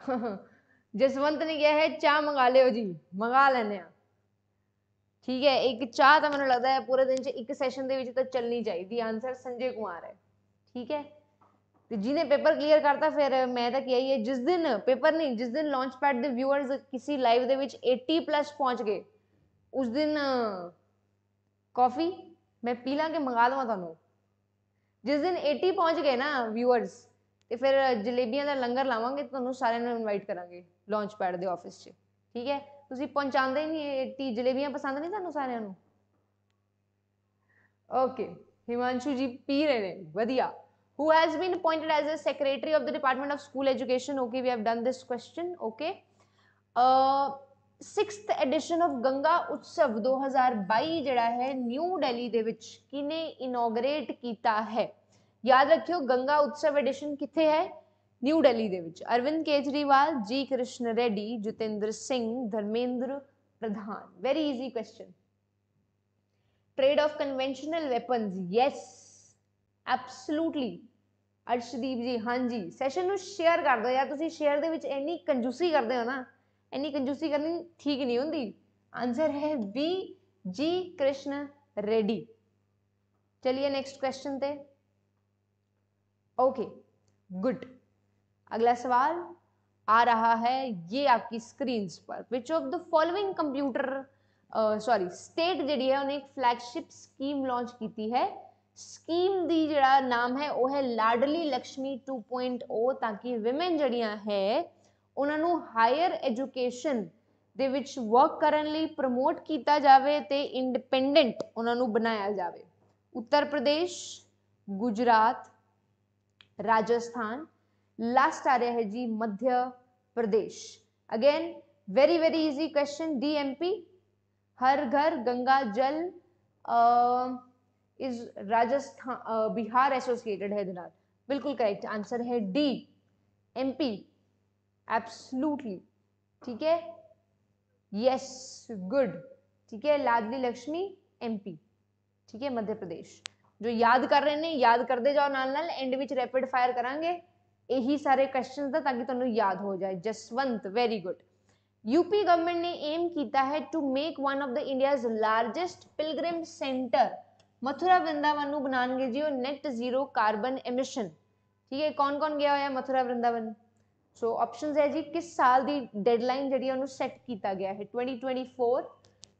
जसवंत ने क्या है चा मंगा लो जी मंगा लेने ठीक है एक चाह तो मैं लगता है पूरे दिन 'ਚ ਇੱਕ ਸੈਸ਼ਨ चलनी चाहिए आंसर संजय कुमार है ठीक है ਤੇ ਜਿਹਨੇ ਪੇਪਰ ਕਲੀਅਰ ਕਰਤਾ ਫਿਰ ਮੈਂ ਤਾਂ ਕਿਹਾ ਹੀ ਹੈ ਜਿਸ ਦਿਨ ਪੇਪਰ ਨਹੀਂ ਜਿਸ ਦਿਨ ਲਾਂਚ ਪੈਡ ਦੇ ਵਿਊਅਰਸ ਕਿਸੇ ਲਾਈਵ ਦੇ ਵਿੱਚ 80 ਪਲੱਸ ਪਹੁੰਚ ਗਏ ਉਸ ਦਿਨ ਕਾਫੀ ਮੈਂ ਪੀ ਲਾਂ ਕੇ ਮੰਗਾ ਲਵਾਂ ਤੁਹਾਨੂੰ ਜਿਸ ਦਿਨ 80 ਪਹੁੰਚ ਗਏ ਨਾ ਵਿਊਅਰਸ ਤੇ ਫਿਰ ਜਲੇਬੀਆਂ ਦਾ ਲੰਗਰ ਲਾਵਾਂਗੇ ਤੁਹਾਨੂੰ ਸਾਰਿਆਂ ਨੂੰ ਇਨਵਾਈਟ ਕਰਾਂਗੇ ਲਾਂਚ ਪੈਡ ਦੇ ਆਫਿਸ 'ਚ ਠੀਕ ਹੈ ਤੁਸੀਂ ਪਹੁੰਚਾਉਂਦੇ ਨਹੀਂ 80 ਜਲੇਬੀਆਂ ਪਸੰਦ ਨਹੀਂ ਤੁਹਾਨੂੰ ਸਾਰਿਆਂ ਨੂੰ ਓਕੇ ਹਿਮਾਂਸ਼ੂ ਜੀ ਪੀ ਰਹੇ ਨੇ ਵਧੀਆ who has been appointed as a secretary of the department of school education okay we have done this question okay uh, sixth edition of ganga utsav 2022 jada hai new delhi de ਵਿੱਚ kine inaugurate kita hai ਯਾਦ rakhiyo ganga utsav edition kithe hai new delhi de ਵਿੱਚ arvind kejriwal g Krishna reddy jitendra singh dharmendra pradhan very easy question trade of conventional weapons yes absolutely Arshdeep जी हाँ जी session share कर दो ਯਾਰ ਤੁਸੀਂ share ਦੇ ਵਿੱਚ कंजूसी ਕੰਜੂਸੀ ਕਰਦੇ ਹੋ ਨਾ ਇੰਨੀ ਕੰਜੂਸੀ ਕਰਨੀ आंसर है बी जी कृष्ण रेड्डी चलिए नेक्स्ट क्वेश्चन पे ओके गुड अगला सवाल आ रहा है ये आपकी स्क्रीन पर which of the following computer sorry state जी है उन्हें एक फ्लैगशिप स्कीम लॉन्च की है ਸਕੀਮ ਦੀ ਜਿਹੜਾ ਨਾਮ ਹੈ ਉਹ ਹੈ ਲਾਡਲੀ ਲక్ష్ਮੀ 2.0 ਤਾਂ ਕਿ ਔਰਤਾਂ ਜਿਹੜੀਆਂ ਹੈ ਉਹਨਾਂ ਨੂੰ ਹਾਇਰ ਐਜੂਕੇਸ਼ਨ ਦੇ ਵਿੱਚ ਵਰਕ ਕਰਨ ਲਈ ਪ੍ਰਮੋਟ ਕੀਤਾ ਜਾਵੇ ਤੇ ਇੰਡੀਪੈਂਡੈਂਟ ਉਹਨਾਂ ਨੂੰ ਬਣਾਇਆ ਜਾਵੇ ਉੱਤਰ ਪ੍ਰਦੇਸ਼ ਗੁਜਰਾਤ ਰਾਜਸਥਾਨ ਲਾਸਟ ਆ ਰਿਹਾ ਹੈ ਜੀ Madhya Pradesh again very very easy question D MP ਹਰ ਘਰ ਗੰਗਾ ਜਲ ਅ इज राजस्थान बिहार एसोसिएटेड है दिनार बिल्कुल करेक्ट आंसर है डी एमपी एब्सलूटली ठीक है यस गुड ठीक है लाडली लक्ष्मी एमपी ठीक है मध्य प्रदेश जो याद कर रहे ने याद करते जाओ नाल नाल एंड विच रैपिड फायर ਕਰਾਂਗੇ यही सारे क्वेश्चन ਦਾ ताकि तुम्हें तो याद हो जाए Jaswant very good UP government ने एम किया है to make one of the India's largest pilgrim centre Mathura Vrindavan ਨੂੰ ਬਣਾਣਗੇ ਜੀ ਉਹ ਨੈਟ ਜ਼ੀਰੋ ਕਾਰਬਨ ਐਮਿਸ਼ਨ ਠੀਕ ਹੈ ਕੌਣ ਕੌਣ ਗਿਆ ਹੋਇਆ ਮਥੁਰਾ ਵਰਿੰਦਾਵਨ ਸੋ ਆਪਸ਼ਨਸ ਹੈ ਜੀ ਕਿਸ ਸਾਲ ਦੀ ਡੈਡਲਾਈਨ ਜਿਹੜੀ ਉਹਨੂੰ ਸੈੱਟ ਕੀਤਾ ਗਿਆ ਹੈ 2024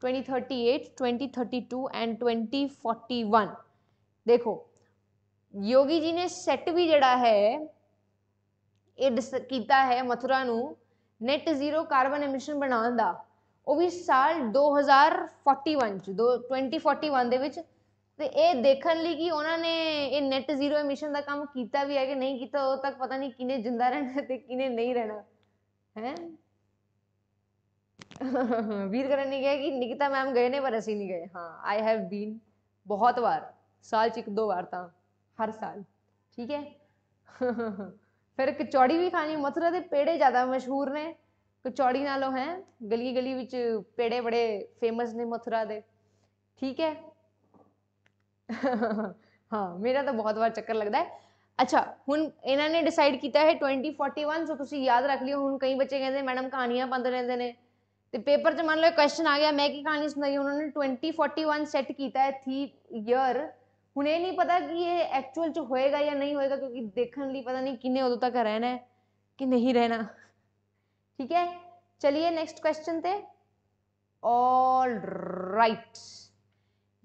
2038 2032 ਐਂਡ 2041 ਦੇਖੋ ਯੋਗੀ ਜੀ ਨੇ ਸੈੱਟ ਵੀ ਜਿਹੜਾ ਹੈ ਇਹ ਕੀਤਾ ਹੈ ਮਥੁਰਾ ਨੂੰ ਨੈਟ ਜ਼ੀਰੋ ਕਾਰਬਨ ਐਮਿਸ਼ਨ ਬਣਾਉਣ ਦਾ ਉਹ ਵੀ ਸਾਲ 2041 ਚ 2041 ਦੇ ਵਿੱਚ ਤੇ ਇਹ ਦੇਖਣ ਲਈ ਕਿ ਉਹਨਾਂ ਨੇ ਇਹ ਨੈਟ ਜ਼ੀਰੋ ਐਮਿਸ਼ਨ ਦਾ ਕੰਮ ਕੀਤਾ ਵੀ ਹੈ ਕਿ ਨਹੀਂ ਕੀਤਾ ਉਹ ਤੱਕ ਪਤਾ ਨਹੀਂ ਕਿਨੇ ਜਿੰਦਾ ਰਹਿਣਾ ਤੇ ਕਿਨੇ ਨਹੀਂ ਰਹਿਣਾ ਹੈ ਵੀਰ ਕਰਨ ਨੇ ਕਿਹਾ ਕਿ ਨਿਕਿਤਾ ਮੈਮ ਗਏ ਨੇ ਪਰ ਅਸੀਂ ਨਹੀਂ ਗਏ ਹਾਂ ਆਈ ਹੈਵ ਬੀਨ ਬਹੁਤ ਵਾਰ ਸਾਲ ਚ ਇੱਕ ਦੋ ਵਾਰ ਤਾਂ ਹਰ ਸਾਲ ਠੀਕ ਹੈ ਫਿਰ ਕਚੌੜੀ ਵੀ ਖਾਣੀ ਮਥੁਰਾ ਦੇ ਪੇੜੇ ਜ਼ਿਆਦਾ ਮਸ਼ਹੂਰ ਨੇ ਕਚੌੜੀ ਨਾਲੋਂ ਹੈ ਗਲੀ ਗਲੀ ਵਿੱਚ ਪੇੜੇ ਬੜੇ ਫੇਮਸ ਨੇ ਮਥੁਰਾ ਦੇ ਠੀਕ ਹੈ हाँ मेरा तो बहुत बार चक्कर लगता है अच्छा हूँ इन्होंने डिसाइड किया है ट्वेंटी फोर्टी वन सो तुम याद रख लियो हूँ कई बच्चे कहते मैडम कहानियां बंद रहते हैं तो पेपर च मान लो क्वेश्चन आ गया मैं की कहानी सुनाई उन्होंने ट्वेंटी फोर्टी वन सैट किया है थी ईयर हूँ यह नहीं पता कि ये एक्चुअल होएगा या नहीं होएगा क्योंकि देखने लिए पता नहीं किन्ने उदों तक रहना है कि नहीं रहना ठीक है चलिए नैक्सट क्वेश्चन थे all right right.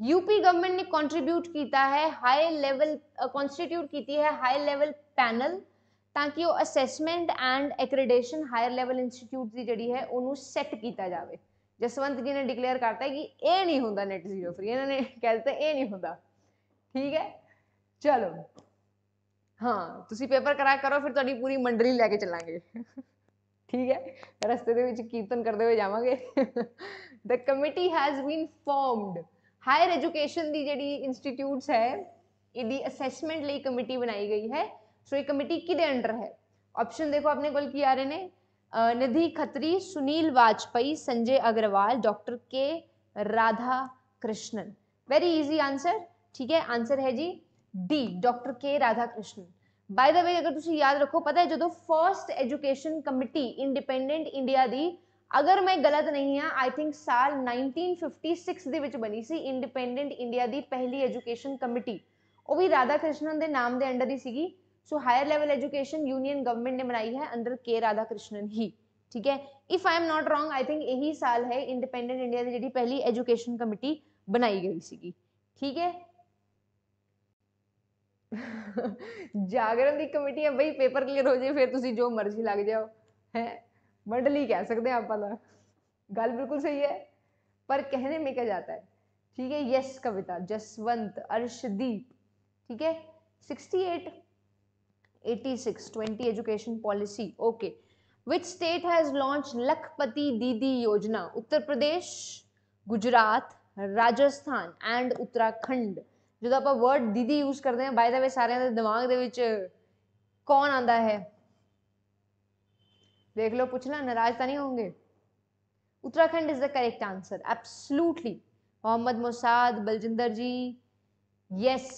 UP government ਨੇ ਕੰਟਰੀਬਿਊਟ ਕੀਤਾ ਹੈ ਹਾਈ ਲੈਵਲ ਕਨਸਟੀਟਿਊਟ ਕੀਤੀ ਹੈ ਹਾਈ ਲੈਵਲ ਪੈਨਲ ਤਾਂ ਕਿ ਉਹ assessment and accreditation higher level institute ਦੀ ਜਿਹੜੀ ਹੈ ਉਹਨੂੰ ਸੈੱਟ ਕੀਤਾ ਜਾਵੇ ਜਸਵੰਤ ਜੀ ਨੇ ਡਿਕਲੇਅਰ ਕਰਤਾ ਕਿ ਇਹ ਨਹੀਂ ਹੁੰਦਾ ਨੈਟ ਜ਼ੀਰੋ ਫ੍ਰੀ ਇਹਨਾਂ ਨੇ ਕਹਿ ਦਿੱਤਾ ਇਹ ਨਹੀਂ ਹੁੰਦਾ ਠੀਕ ਹੈ ਚਲੋ ਹਾਂ ਤੁਸੀਂ ਪੇਪਰ ਕਰਾ ਕਰੋ ਫਿਰ ਤੁਹਾਡੀ ਪੂਰੀ ਮੰਡਲੀ ਲੈ ਕੇ ਚੱਲਾਂਗੇ ਠੀਕ ਹੈ ਰਸਤੇ ਦੇ ਵਿੱਚ ਕੀਰਤਨ ਕਰਦੇ ਹੋਏ ਜਾਵਾਂਗੇ the committee has been formed higher education की जी इंस्टीट्यूट्स है यदि असैसमेंट लिए कमेटी बनाई गई है सो ਇਹ कमेटी कि अंडर है ऑप्शन देखो अपने को आ रहे हैं Nidhi Khatri Sunil Vajpayee Sanjay Agarwal doctor K Radha Krishnan very easy answer ठीक है आंसर है जी D doctor K Radha Krishnan by the way अगर तुम याद रखो पता है जो first education committee independent India की ਅਗਰ ਮੈਂ ਗਲਤ ਨਹੀਂ ਹਾਂ ਆਈ ਥਿੰਕ ਸਾਲ 1956 ਦੇ ਵਿੱਚ ਬਣੀ ਸੀ ਇੰਡੀਪੈਂਡੈਂਟ ਇੰਡੀਆ ਦੀ ਪਹਿਲੀ ਐਜੂਕੇਸ਼ਨ ਕਮੇਟੀ ਉਹ ਵੀ ਰਾਧਾ ਕ੍ਰਿਸ਼ਨਨ ਦੇ ਨਾਮ ਦੇ ਅੰਡਰ ਹੀ ਸੀਗੀ so higher level education union government ਨੇ ਬਣਾਈ ਹੈ ਅੰਡਰ ਕੇ ਰਾਧਾ ਕ੍ਰਿਸ਼ਨਨ ਹੀ ਠੀਕ ਹੈ if I am not wrong I think ਇਹੀ ਸਾਲ ਹੈ ਇੰਡੀਪੈਂਡੈਂਟ ਇੰਡੀਆ ਦੀ ਜਿਹੜੀ ਪਹਿਲੀ ਐਜੂਕੇਸ਼ਨ ਕਮੇਟੀ ਬਣਾਈ ਗਈ ਸੀਗੀ ਠੀਕ ਹੈ ਜਾਗਰਣ ਦੀ ਕਮੇਟੀ ਹੈ ਬਈ ਪੇਪਰ ਕਲੀਅਰ ਹੋ ਜੇ ਫਿਰ ਤੁਸੀਂ ਜੋ ਮਰਜ਼ੀ ਲੱਗ ਜਾਓ ਹੈ मंडली कह सकते हैं आपा गल बिल्कुल सही है पर कहने में क्या जाता है ठीक है यस कविता जसवंत अर्शदीप ठीक है eighty six twenty education policy okay which state has launch Lakhpati Didi Yojana Uttar Pradesh Gujarat Rajasthan and Uttarakhand जो आप वर्ड दीदी यूज करते हैं बाय द वे सारे तो दिमाग ਦਿਮਾਗ ਦੇ ਵਿੱਚ ਕੌਣ देख लो पूछना नाराज तो नहीं होंगे Uttarakhand is the correct answer absolutely Mohammad मोसाद बलजिंदर जी यस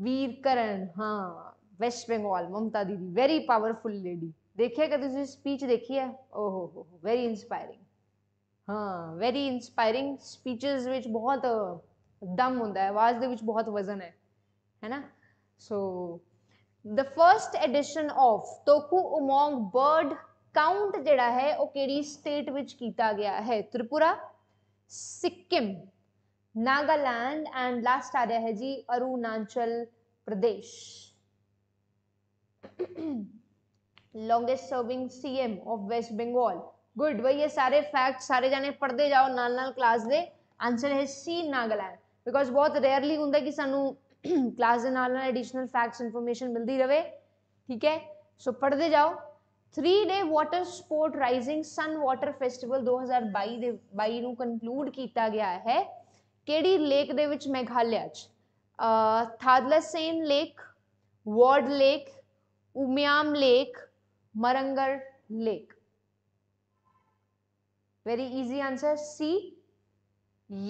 वीर करण हाँ वेस्ट बंगाल ममता दीदी वेरी पावरफुल लेडी देखिए कभी तुझे स्पीच देखी है ओहो हो वेरी इंस्पायरिंग हाँ वेरी इंस्पायरिंग स्पीचेस विच बहुत दम होता है आवाज़ दे विच बहुत वजन है है ना so so, the first edition of Tokhu Emong bird count जड़ा है वह कि स्टेट विच किया गया है त्रिपुरा सिक्किम नागालैंड एंड लास्ट आ रहा है जी Arunachal Pradesh longest serving CM of West Bengal good वही ये सारे फैक्ट सारे जाने पढ़ते जाओ नाल नाल क्लास दे आंसर है सी नागालैंड बिकॉज बहुत रेयरली होंगे कि सू क्लास के नाल एडिशनल फैक्ट्स इनफोरमेसन मिलती रहे ठीक है सो पढ़ते जाओ three day water sport rising sun water festival दो हज़ार बई दे में कंकलूड किया गया है कि लेक दे Meghalaya Thadlaskein lake Ward lake Umiam lake मरंगर lake very easy answer C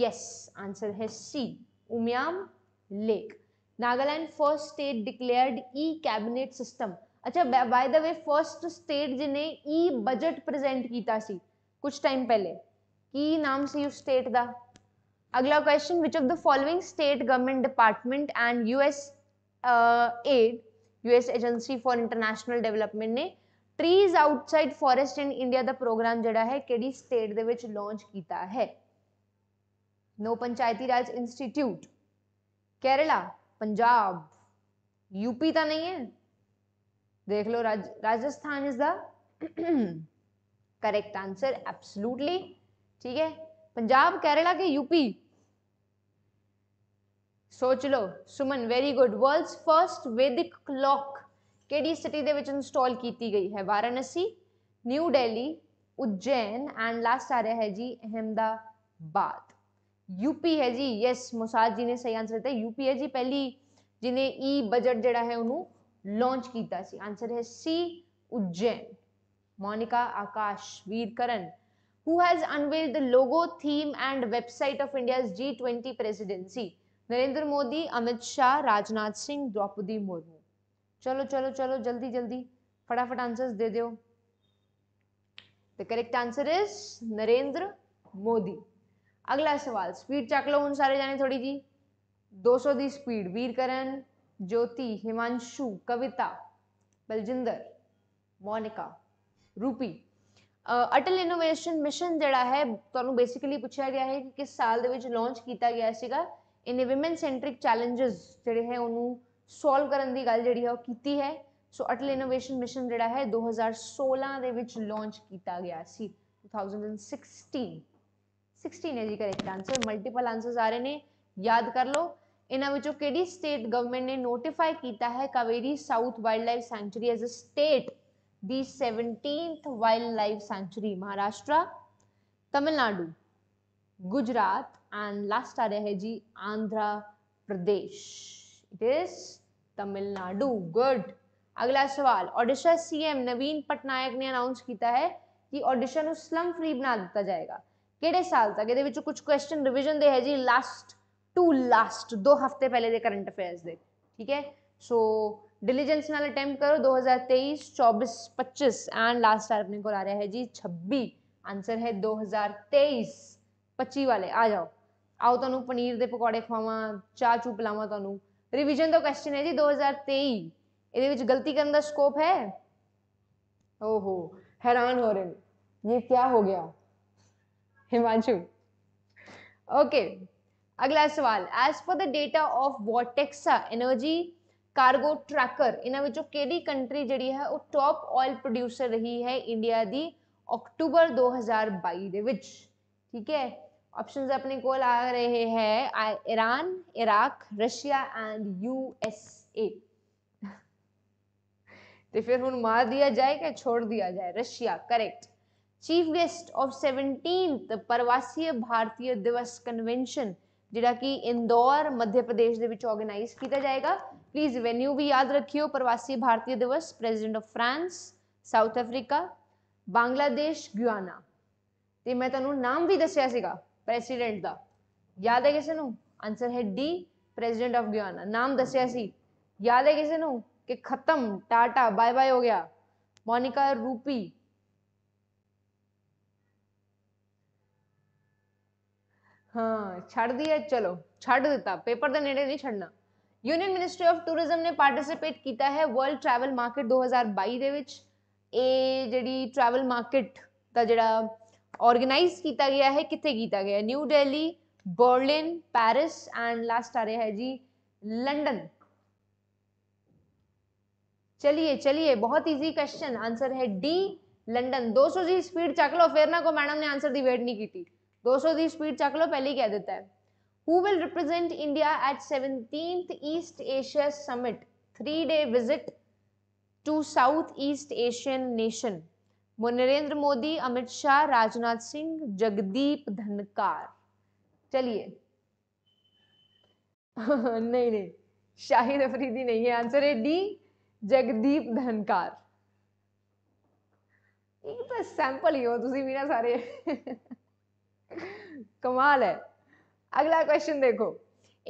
yes answer है C Umiam lake Nagaland first state declared ई ਕੈਬਨਿਟ ਸਿਸਟਮ ਅੱਛਾ ਬਾਈ ਦਾ ਵੇ ਫਰਸਟ ਸਟੇਟ ਜਿਨੇ ਈ ਬਜਟ ਪ੍ਰੈਜ਼ੈਂਟ ਕੀਤਾ ਸੀ ਕੁਝ ਟਾਈਮ ਪਹਿਲੇ ਕੀ ਨਾਮ ਸੀ ਉਸ ਸਟੇਟ ਦਾ ਅਗਲਾ question which of the following state government department and US AID US agency for international development ਨੇ trees outside forest in India ਦਾ ਪ੍ਰੋਗਰਾਮ ਜਿਹੜਾ ਹੈ ਕਿਹੜੀ ਸਟੇਟ ਦੇ ਵਿੱਚ ਲਾਂਚ ਕੀਤਾ ਹੈ no Panchayati Raj institute Kerala Punjab UP तो नहीं है देख लो राज, Rajasthan is the correct answer absolutely ठीक है पंजाब केरला के यूपी सोच लो Suman very good world's first Vedic clock केडी सिटी दे विच इंस्टॉल ਕੀਤੀ गई है Varanasi New Delhi Ujjain and last आ रहा है जी अहमदाबाद यूपी है जी यस मुसाद जी ने सही आंसर ਦਿੱਤਾ यूपी है जी पहली जिन्हें ई बजट जरा है लॉन्च किया आंसर है सी उज्जैन मोनिका आकाश वीरकरण who has unveiled the logo, theme, and website of India's G20 presidency? Narendra Modi Amit Shah Rajnath Singh Draupadi Murmu चलो चलो चलो जल्दी जल्दी फटाफट आंसर दे दो the correct answer is Narendra Modi ਅਗਲਾ ਸਵਾਲ ਸਪੀਡ ਚੱਕ ਲਓ ਹੁਣ ਸਾਰੇ ਜਾਣੇ ਥੋੜੀ ਜੀ 200 ਦੀ speed Veer Karan Jyoti Himanshu Kavita Baljinder Monika Rupi Atal innovation mission ਜਿਹੜਾ ਹੈ ਤੁਹਾਨੂੰ ਬੇਸਿਕਲੀ ਪੁੱਛਿਆ ਗਿਆ ਹੈ ਕਿ ਕਿਸ ਸਾਲ ਦੇ ਵਿੱਚ ਲਾਂਚ ਕੀਤਾ ਗਿਆ ਸੀਗਾ ਇਹਨੇ ਔਮਨ ਸੈਂਟ੍ਰਿਕ ਚੈਲੰਜਸ ਜਿਹੜੇ ਹੈ ਉਹਨੂੰ ਸੋਲਵ ਕਰਨ ਦੀ ਗੱਲ ਜਿਹੜੀ ਹੈ ਉਹ ਕੀਤੀ ਹੈ ਸੋ ਅਟਲ ਇਨੋਵੇਸ਼ਨ ਮਿਸ਼ਨ ਜਿਹੜਾ ਹੈ 2016 ਦੇ ਵਿੱਚ ਲਾਂਚ ਕੀਤਾ ਗਿਆ ਸੀ 2016 16 जी करेक्ट आंसर मल्टीपल आंसर्स आ रहे ने याद कर लो इन विचों केड़ी स्टेट गवर्नमेंट ने नोटिफाई किया है Kaveri south wildlife sanctuary as a state the seventeenth wildlife sanctuary Maharashtra Tamil Nadu Gujarat and last आ रहा है जी Andhra Pradesh it is Tamil Nadu good अगला सवाल ओडिशा सीएम नवीन पटनायक ने अनाउंस किया है कि ओडिशा ਨੂੰ ਸਲਮ ਫ੍ਰੀ ਬਣਾ ਦਿੱਤਾ ਜਾਏਗਾ ਕਿਹੜੇ ਸਾਲ ਤੱਕ ਇਹਦੇ ਵਿੱਚ ਕੁਝ ਕੁਐਸਚਨ ਰਿਵੀਜ਼ਨ ਦੇ ਹੈ ਜੀ ਲਾਸਟ ਟੂ ਲਾਸਟ 2 ਹਫ਼ਤੇ ਪਹਿਲੇ ਦੇ ਕਰੰਟ ਅਫੇਅਰਸ ਦੇ ਠੀਕ ਹੈ ਸੋ ਡਿਲੀਜੈਂਸ ਨਾਲ ਅਟੈਂਪਟ ਕਰੋ 2023 24 25 ਐਂਡ ਲਾਸਟ ਆਪਣੇ ਕੋਲ ਆ ਰਿਹਾ ਹੈ ਜੀ 26 ਆਨਸਰ ਹੈ 2023 25 ਵਾਲੇ ਆ ਜਾਓ ਆਓ ਤੁਹਾਨੂੰ ਪਨੀਰ ਦੇ ਪਕੌੜੇ ਖਵਾਵਾਂ ਚਾਹ ਚੂ ਪਿਲਾਵਾਂ ਤੁਹਾਨੂੰ ਰਿਵੀਜ਼ਨ ਦਾ ਕੁਐਸਚਨ ਹੈ ਜੀ 2023 ਇਹਦੇ ਵਿੱਚ ਗਲਤੀ ਕਰਨ ਦਾ ਸਕੋਪ ਹੈ ਓਹੋ ਹੈਰਾਨ ਹੋ ਰਹੇ ਨੇ ਇਹ ਕੀ ਹੋ ਗਿਆ हिमांशु ओके अगला सवाल as per the data of Vortexa energy cargo tracker इन्हों केड़ी कंट्री जी है वह टॉप ऑयल प्रोड्यूसर रही है इंडिया की अक्टूबर 2022 ਦੇ ਵਿੱਚ ਠੀਕ ਹੈ ਆਪਸ਼ਨਸ ਆਪਣੇ ਕੋਲ ਆ ਰਹੇ ਹੈ Iran Iraq Russia and USA तो फिर हूँ मार दिया जाए क्या छोड़ दिया जाए Russia correct chief guest of 17th Pravasi Bharatiya ਦਿਵਸ ਕਨਵੈਨਸ਼ਨ ਜਿਹੜਾ ਕਿ ਇੰਦੌਰ ਮੱਧ ਪ੍ਰਦੇਸ਼ ਦੇ ਵਿੱਚ ਆਰਗੇਨਾਈਜ਼ ਕੀਤਾ ਜਾਏਗਾ ਪਲੀਜ਼ ਵੈਨਿਊ ਵੀ ਯਾਦ ਰੱਖਿਓ Pravasi Bharatiya Divas president of France South Africa Bangladesh Guyana ਤੇ ਮੈਂ ਤੁਹਾਨੂੰ ਨਾਮ ਵੀ ਦੱਸਿਆ ਸੀਗਾ ਪ੍ਰੈਜ਼ੀਡੈਂਟ ਦਾ ਯਾਦ ਹੈ ਕਿਸੇ ਨੂੰ ਆਨਸਰ ਹੈ ਡੀ ਪ੍ਰੈਜ਼ੀਡੈਂਟ ਆਫ ਗੁਆਨਾ ਨਾਮ ਦੱਸਿਆ ਸੀ ਯਾਦ ਹੈ ਕਿਸੇ ਨੂੰ ਕਿ ਖਤਮ ਟਾਟਾ ਬਾਏ ਬਾਏ ਹੋ ਗਿਆ ਮੋਨਿਕਾ ਰੂਪੀ हाँ छाड़ दिया चलो छाड़ देता पेपर द नेड़े नहीं छड़ना यूनियन मिनिस्ट्री ऑफ टूरिज्म ने पार्टिसिपेट किया है वर्ल्ड ट्रैवल मार्केट 2022 हज़ार बई ਇਹ जी ट्रैवल ਮਾਰਕੀਟ का ਜਿਹੜਾ ਆਰਗੇਨਾਈਜ਼ किया गया है कितने किया गया New Delhi Berlin Paris and last आ रहा है जी लंडन चलिए चलिए बहुत इजी क्वेश्चन आंसर है डी लंदन 200 जी स्पीड चक लो फिर ना को मैडम ने आंसर की वेट नहीं की 200 की स्पीड चक लो पहले ही कह देता है who will represent India at seventeen East Asia summit three day visit to South East Asian nation Narendra Modi Amit Shah Rajnath Singh Jagdeep Dhankhar चलिए नहीं नहीं शाहिद अफरीदी नहीं है आंसर है डी जगदीप धनकार एक तो सैंपल ही हो तुम भी ना सारे कमाल है अगला क्वेश्चन देखो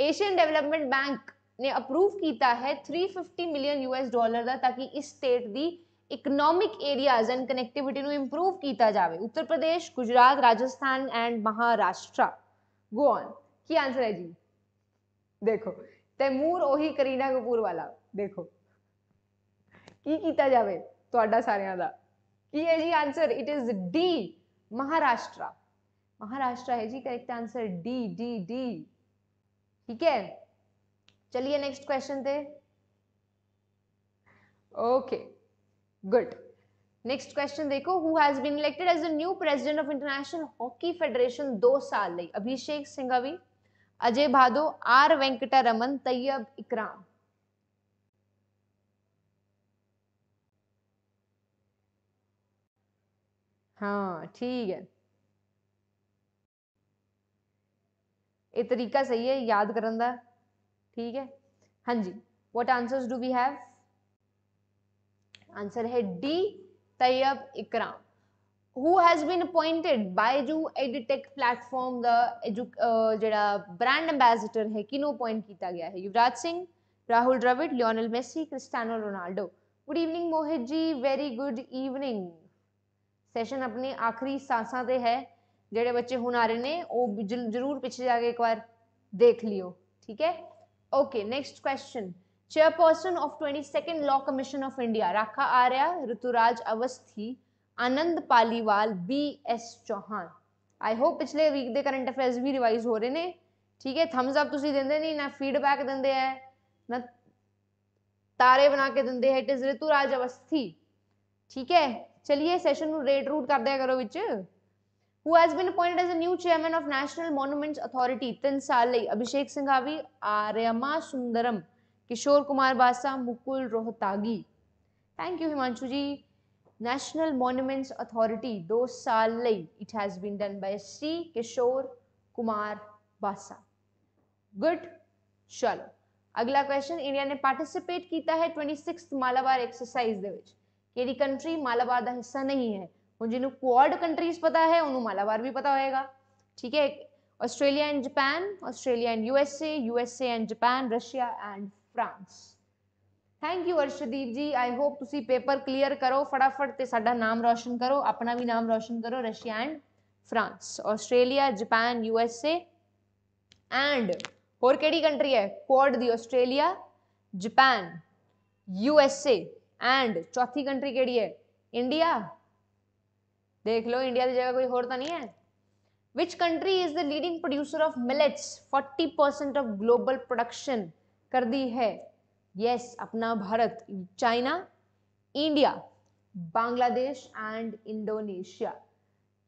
एशियन डेवलपमेंट बैंक ने अप्रूव किया है 350 मिलियन यूएस डॉलर का ताकि इस state the economic areas and connectivity improve किया जाए Uttar Pradesh Gujarat Rajasthan and Maharashtra go on की आंसर है जी देखो तैमूर ओही करीना कपूर वाला देखो की कीता जावे तो सारे का की है जी answer it is D Maharashtra Maharashtra है जी correct answer D D D ठीक है चलिए नेक्स्ट क्वेश्चन थे ओके गुड नेक्स्ट क्वेश्चन देखो who has been elected as a new president of International Hockey Federation दो साल ਲਈ अभिषेक सिंघवी अजय भादो आर वेंकटरमन तैयब इकराम हाँ ठीक है ਇਹ ਤਰੀਕਾ ਸਹੀ ਹੈ ਯਾਦ ਕਰਨ ਦਾ ਠੀਕ ਹੈ ਹਾਂਜੀ what answers do we have answer है d tayyab ikram who has been appointed Baiju EdTech platform the uh, जड़ा brand ambassador है किनो appoint किया गया है Yuvraj Singh Rahul Dravid Lionel Messi Cristiano Ronaldo good evening Mohit ji very good evening session अपने आखिरी सांसा ते है ਜਿਹੜੇ ਬੱਚੇ ਹੁਣ ਆ ਰਹੇ ਨੇ ਉਹ ਜਰੂਰ ਪਿੱਛੇ ਜਾ ਕੇ ਇੱਕ ਵਾਰ ਦੇਖ ਲਿਓ ਠੀਕ ਹੈ okay next question chairperson of 22nd law commission of India Rekha Arya Rituraj Awasthi Anand Paliwal B S Chauhan I hope ਪਿਛਲੇ ਵੀਕ ਦੇ ਕਰੰਟ ਅਫੇਅਰਸ ਵੀ ਰਿਵਾਈਜ਼ ਹੋ ਰਹੇ ਨੇ ਠੀਕ ਹੈ ਥੰਬਸ ਅਪ ਤੁਸੀਂ ਦਿੰਦੇ ਨਹੀਂ ਨਾ ਫੀਡਬੈਕ ਦਿੰਦੇ ਆ ਨਾ ਤਾਰੇ ਬਣਾ ਕੇ ਦਿੰਦੇ ਹੈ ਇਟ ਇਜ਼ ਰਤੂਰਾਜ ਅਵਸਥੀ ਠੀਕ ਹੈ ਚਲਿਏ ਸੈਸ਼ਨ ਨੂੰ ਰੇਟ ਰੂਟ ਆ ਕਰੋ ਵਿੱਚ who has been appointed as the new chairman of National Monuments Authority, tin Tinsalai, Abhishek Singhavi, Aryama Sundaram, Kishore Kumar Basa, Mukul Rohtagi. Thank you, Himanshu ji. National Monuments Authority, do Salai. It has been done by C. Kishore Kumar Basa. Good. चलो agla question india ne participate kita hai 26th malabar exercise ਦੇ ਵਿੱਚ ਕਿਹੜੀ country Malabar ਦਾ ਹਿੱਸਾ ਨਹੀਂ ਹੈ हूँ जिन्हों quad countries पता है उन्होंने मालावार भी पता होएगा ठीक है Australia and Japan Australia and USA USA and Japan Russia and France thank you Arshdeep ji I hope तुसी पेपर क्लीयर करो फटाफट ते साडा नाम रोशन करो अपना भी नाम रोशन करो Russia and France Australia Japan USA and होर केडी कंट्री है Quad the Australia Japan USA and चौथी कंट्री केडी है इंडिया देख लो इंडिया की जगह कोई और तो नहीं है which country is the leading producer of millets forty percent of global production कर दी है यस yes, अपना Bharat China India Bangladesh and Indonesia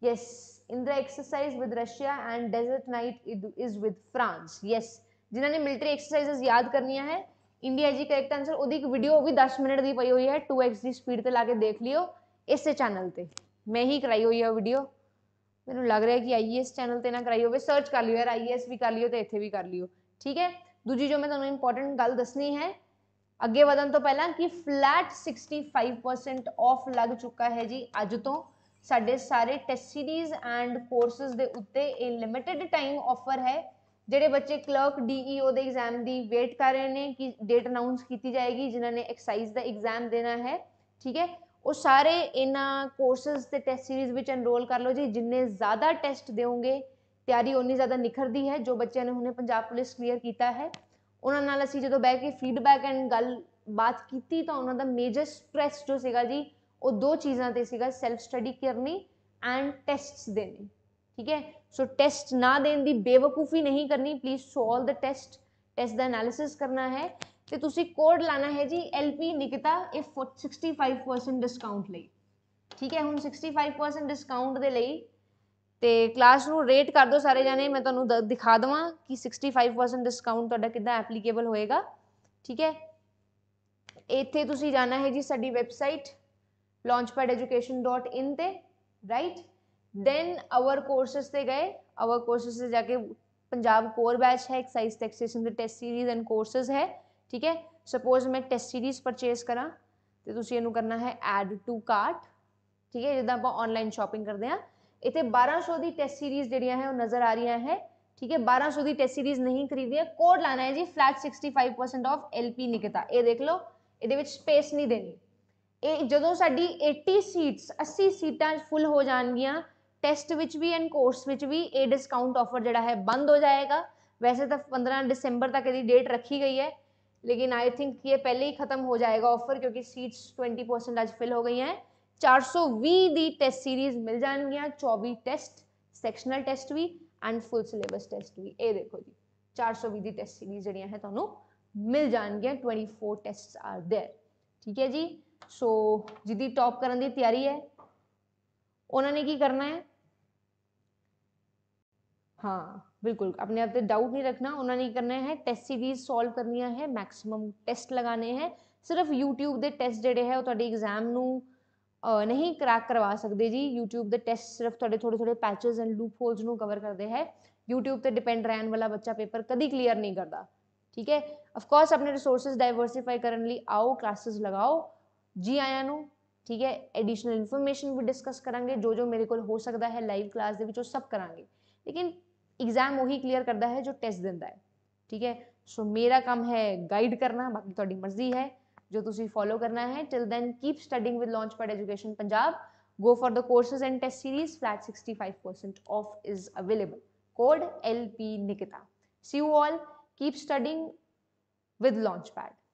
yes in the with Russia and and desert night is with france जिन्होंने military exercise याद करनी है India जी correct answer ओदी वीडियो भी दस मिनट की पई हुई है टू एक्स की स्पीड ਲਾ ਕੇ देख लियो इस चैनल पर ਮੈਂ ਹੀ ਕਰਾਈ ਹੋਈ ਆ ਵੀਡੀਓ ਮੈਨੂੰ ਲੱਗ ਰਿਹਾ ਕਿ ਆਈਐਸ ਚੈਨਲ e ਤੇ ਨਾ ਕਰਾਈ ਹੋਵੇ ਸਰਚ ਕਰ ਲਿਓ ਯਾਰ ਆਈਐਸ e ਵੀ ਕਰ ਲਿਓ ਤੇ ਇੱਥੇ ਵੀ ਕਰ ਲਿਓ ਠੀਕ ਹੈ ਦੂਜੀ ਜੋ ਮੈਂ ਤੁਹਾਨੂੰ ਇੰਪੋਰਟੈਂਟ ਗੱਲ ਦੱਸਣੀ ਹੈ ਅੱਗੇ ਵਧਣ ਤੋਂ ਪਹਿਲਾਂ ਕਿ ਫਲੈਟ 65% ਆਫ ਲੱਗ ਚੁੱਕਾ ਹੈ ਜੀ ਅੱਜ ਤੋਂ ਸਾਡੇ ਸਾਰੇ ਟੈਸਟ ਸੀਰੀਜ਼ ਐਂਡ ਕੋਰਸਸ ਦੇ ਉੱਤੇ ਇਹ ਲਿਮਿਟਿਡ ਟਾਈਮ ਆਫਰ ਹੈ ਜਿਹੜੇ ਬੱਚੇ ਕਲਰਕ ਡੀਈਓ ਦੇ ਐਗਜ਼ਾਮ ਦੀ ਵੇਟ ਕਰ ਰਹੇ ਨੇ ਕਿ ਡੇਟ ਅਨਾਉਂਸ ਕੀਤੀ ਜਾਏਗੀ ਜਿਨ੍ਹਾਂ ਨੇ ਐਕਸਾਈਜ਼ ਦਾ ਐਗਜ਼ਾਮ ਦੇਣਾ ਹੈ ਠੀਕ ਹੈ ਉਹ ਸਾਰੇ ਇਹਨਾਂ ਕੋਰਸਸ ਤੇ ਟੈਸਟ ਸੀਰੀਜ਼ ਵਿੱਚ ਐਨਰੋਲ ਕਰ ਲਓ ਜੀ ਜਿੰਨੇ ਜ਼ਿਆਦਾ ਟੈਸਟ ਦਿਓਗੇ ਤਿਆਰੀ ਉਨੀ ਜ਼ਿਆਦਾ ਨਿਖਰਦੀ ਹੈ ਜੋ ਬੱਚਿਆਂ ਨੇ ਹੁਣੇ ਪੰਜਾਬ ਪੁਲਿਸ ਕਲੀਅਰ ਕੀਤਾ ਹੈ ਉਹਨਾਂ ਨਾਲ ਅਸੀਂ ਜਦੋਂ ਬਹਿ ਕੇ ਫੀਡਬੈਕ ਐਂਡ ਗੱਲ ਬਾਤ ਕੀਤੀ ਤਾਂ ਉਹਨਾਂ ਦਾ ਮੇਜਰ ਸਟ੍ਰੈਸ ਜੋ ਸੀਗਾ ਜੀ ਉਹ ਦੋ ਚੀਜ਼ਾਂ ਤੇ ਸੀਗਾ ਸੈਲਫ ਸਟੱਡੀ ਕਰਨੀ ਐਂਡ ਟੈਸਟਸ ਦੇਣੇ ਠੀਕ ਹੈ ਸੋ ਟੈਸਟ ਨਾ ਦੇਣ ਦੀ ਬੇਵਕੂਫੀ ਨਹੀਂ ਕਰਨੀ please solve the test test ਦਾ ਐਨਾਲਿਸਿਸ ਕਰਨਾ ਹੈ ਤੇ ਤੁਸੀਂ ਕੋਡ ਲਾਣਾ ਹੈ ਜੀ LP ਨਿਕਤਾ ਇਹ 65% ਡਿਸਕਾਊਂਟ ਲਈ ਠੀਕ ਹੈ ਹੁਣ 65% ਡਿਸਕਾਊਂਟ ਦੇ ਲਈ ਤੇ ਕਲਾਸ ਨੂੰ ਰੇਟ ਕਰ ਦਿਓ ਸਾਰੇ ਜਾਨੇ ਮੈਂ ਤੁਹਾਨੂੰ ਦਿਖਾ ਦਵਾਂ ਕਿ 65% ਡਿਸਕਾਊਂਟ ਤੁਹਾਡਾ ਕਿੱਦਾਂ ਐਪਲੀਕੇਬਲ ਹੋਏਗਾ ਠੀਕ ਹੈ ਇੱਥੇ ਤੁਸੀਂ ਜਾਣਾ ਹੈ ਜੀ ਸਾਡੀ ਵੈਬਸਾਈਟ launchpadeducation.in ਤੇ ਰਾਈਟ ਦੈਨ ਆਵਰ ਕੋਰਸਸ ਤੇ ਗਏ ਆਵਰ ਕੋਰਸਸ ਤੇ ਜਾ ਕੇ ਪੰਜਾਬ ਕੋਰ ਬੈਚ ਹੈ ਐਕਸਾਈਜ਼ ਟੈਕਸੇਸ਼ਨ ਦੇ ਟੈਸਟ ਸੀਰੀਜ਼ ਐਂਡ ਕੋਰਸਸ ਹੈ ਠੀਕ ਹੈ ਸੁਪੋਜ਼ ਮੈਂ ਟੈਸਟ ਸੀਰੀਜ਼ ਪਰਚੇਸ ਕਰਾਂ ਤੇ ਤੁਸੀਂ ਇਹਨੂੰ ਕਰਨਾ ਹੈ ਐਡ ਟੂ ਕਾਰਟ ਠੀਕ ਹੈ ਜਿੱਦਾਂ ਆਪਾਂ ਆਨਲਾਈਨ ਸ਼ਾਪਿੰਗ ਕਰਦੇ ਆ ਇੱਥੇ 1200 ਦੀ ਟੈਸਟ ਸੀਰੀਜ਼ ਜਿਹੜੀਆਂ ਹੈ ਉਹ ਨਜ਼ਰ ਆ ਰਹੀਆਂ ਹੈ ਠੀਕ ਹੈ 1200 ਦੀ ਟੈਸਟ ਸੀਰੀਜ਼ ਨਹੀਂ ਖਰੀਦੀ ਹੈ ਕੋਡ ਲਾਣਾ ਹੈ ਜੀ ਫਲੈਟ 65% ਆਫ ਐਲਪੀ ਨਿਕਤਾ ਇਹ ਦੇਖ ਲਓ ਇਹਦੇ ਵਿੱਚ ਸਪੇਸ ਨਹੀਂ ਦੇਣੀ ਇਹ ਜਦੋਂ ਸਾਡੀ 80 ਸੀਟਸ 80 ਸੀਟਾਂ ਫੁੱਲ ਹੋ ਜਾਣਗੀਆਂ ਟੈਸਟ ਵਿੱਚ ਵੀ ਐਂਡ ਕੋਰਸ ਵਿੱਚ ਵੀ ਇਹ ਡਿਸਕਾਊਂਟ ਆਫਰ ਜਿਹੜਾ ਹੈ ਬੰਦ ਹੋ ਜਾਏਗਾ ਵੈਸੇ ਤਾਂ 15 ਦਸੰਬਰ ਤੱਕ ਇਹਦੀ ਡੇਟ ਰੱਖੀ ਗਈ ਹੈ लेकिन आई थिंक ये पहले ही ख़त्म हो जाएगा ऑफर क्योंकि सीट्स ट्वेंटी परसेंट आज फिल हो गई हैं चार सौ वी दी टेस्ट सीरीज मिल जाएंगी यहाँ चौबीस टेस्ट सेक्शनल टेस्ट भी एंड फुल सिलेबस टेस्ट भी ये देखो जी चार सौ वी दी टेस्ट सीरीज जड़ियाँ हैं तो ਮਿਲ ਜਾਣਗੀਆਂ 24 टेस्ट आर देयर ठीक है जी सो so, ਟੌਪ टॉप करने की तैयारी है उन्होंने की करना है हाँ ਬਿਲਕੁਲ ਆਪਣੇ ਆਪ ਤੇ ਡਾਊਟ ਨਹੀਂ ਰੱਖਣਾ ਉਹਨਾਂ ਨੇ ਕਰਨਾ ਹੈ ਟੈਸਟ ਸੀਰੀਜ਼ ਸੋਲਵ ਕਰਨੀਆਂ ਹੈ ਮੈਕਸਿਮਮ ਟੈਸਟ ਲਗਾਣੇ ਹੈ ਸਿਰਫ YouTube ਦੇ ਟੈਸਟ ਜਿਹੜੇ ਹੈ ਉਹ ਤੁਹਾਡੇ ਐਗਜ਼ਾਮ ਨੂੰ ਨਹੀਂ ਕ੍ਰੈਕ ਕਰਵਾ ਸਕਦੇ ਜੀ YouTube ਦੇ ਟੈਸਟ ਸਿਰਫ ਤੁਹਾਡੇ ਥੋੜੇ ਥੋੜੇ ਪੈਚਸ ਐਂਡ ਲੂਪ ਹੋਲਸ ਨੂੰ ਕਵਰ ਕਰਦੇ ਹੈ YouTube ਤੇ ਡਿਪੈਂਡ ਰਹਿਣ ਵਾਲਾ ਬੱਚਾ ਪੇਪਰ ਕਦੀ ਕਲੀਅਰ ਨਹੀਂ ਕਰਦਾ ਠੀਕ ਹੈ ਆਫ ਕੋਰਸ ਆਪਣੇ ਰਿਸੋਰਸਸ ਡਾਈਵਰਸਿਫਾਈ ਕਰਨ ਲਈ ਆਓ ਕਲਾਸਿਸ ਲਗਾਓ ਜੀ ਆਇਆਂ ਨੂੰ ਠੀਕ ਹੈ ਐਡੀਸ਼ਨਲ ਇਨਫੋਰਮੇਸ਼ਨ ਵੀ ਡਿਸਕਸ ਕਰਾਂਗੇ ਜੋ ਜੋ ਮੇਰੇ ਕੋਲ ਹੋ ਸਕਦਾ ਹੈ ਲਾਈਵ ਕਲਾਸ ਦੇ ਵਿੱਚ ਉਹ ਸਭ ਕਰਾਂਗੇ ਲੇਕਿਨ एग्जाम वही क्लियर करता है जो टेस्ट देता है ठीक है सो मेरा काम है गाइड करना बाकी थोड़ी तो मर्जी है जो तुम्हें फॉलो करना है till then keep studying with launch पर education Punjab go for the courses and test series flat sixty off is available code L P Nikita see you all keep studying with launch pad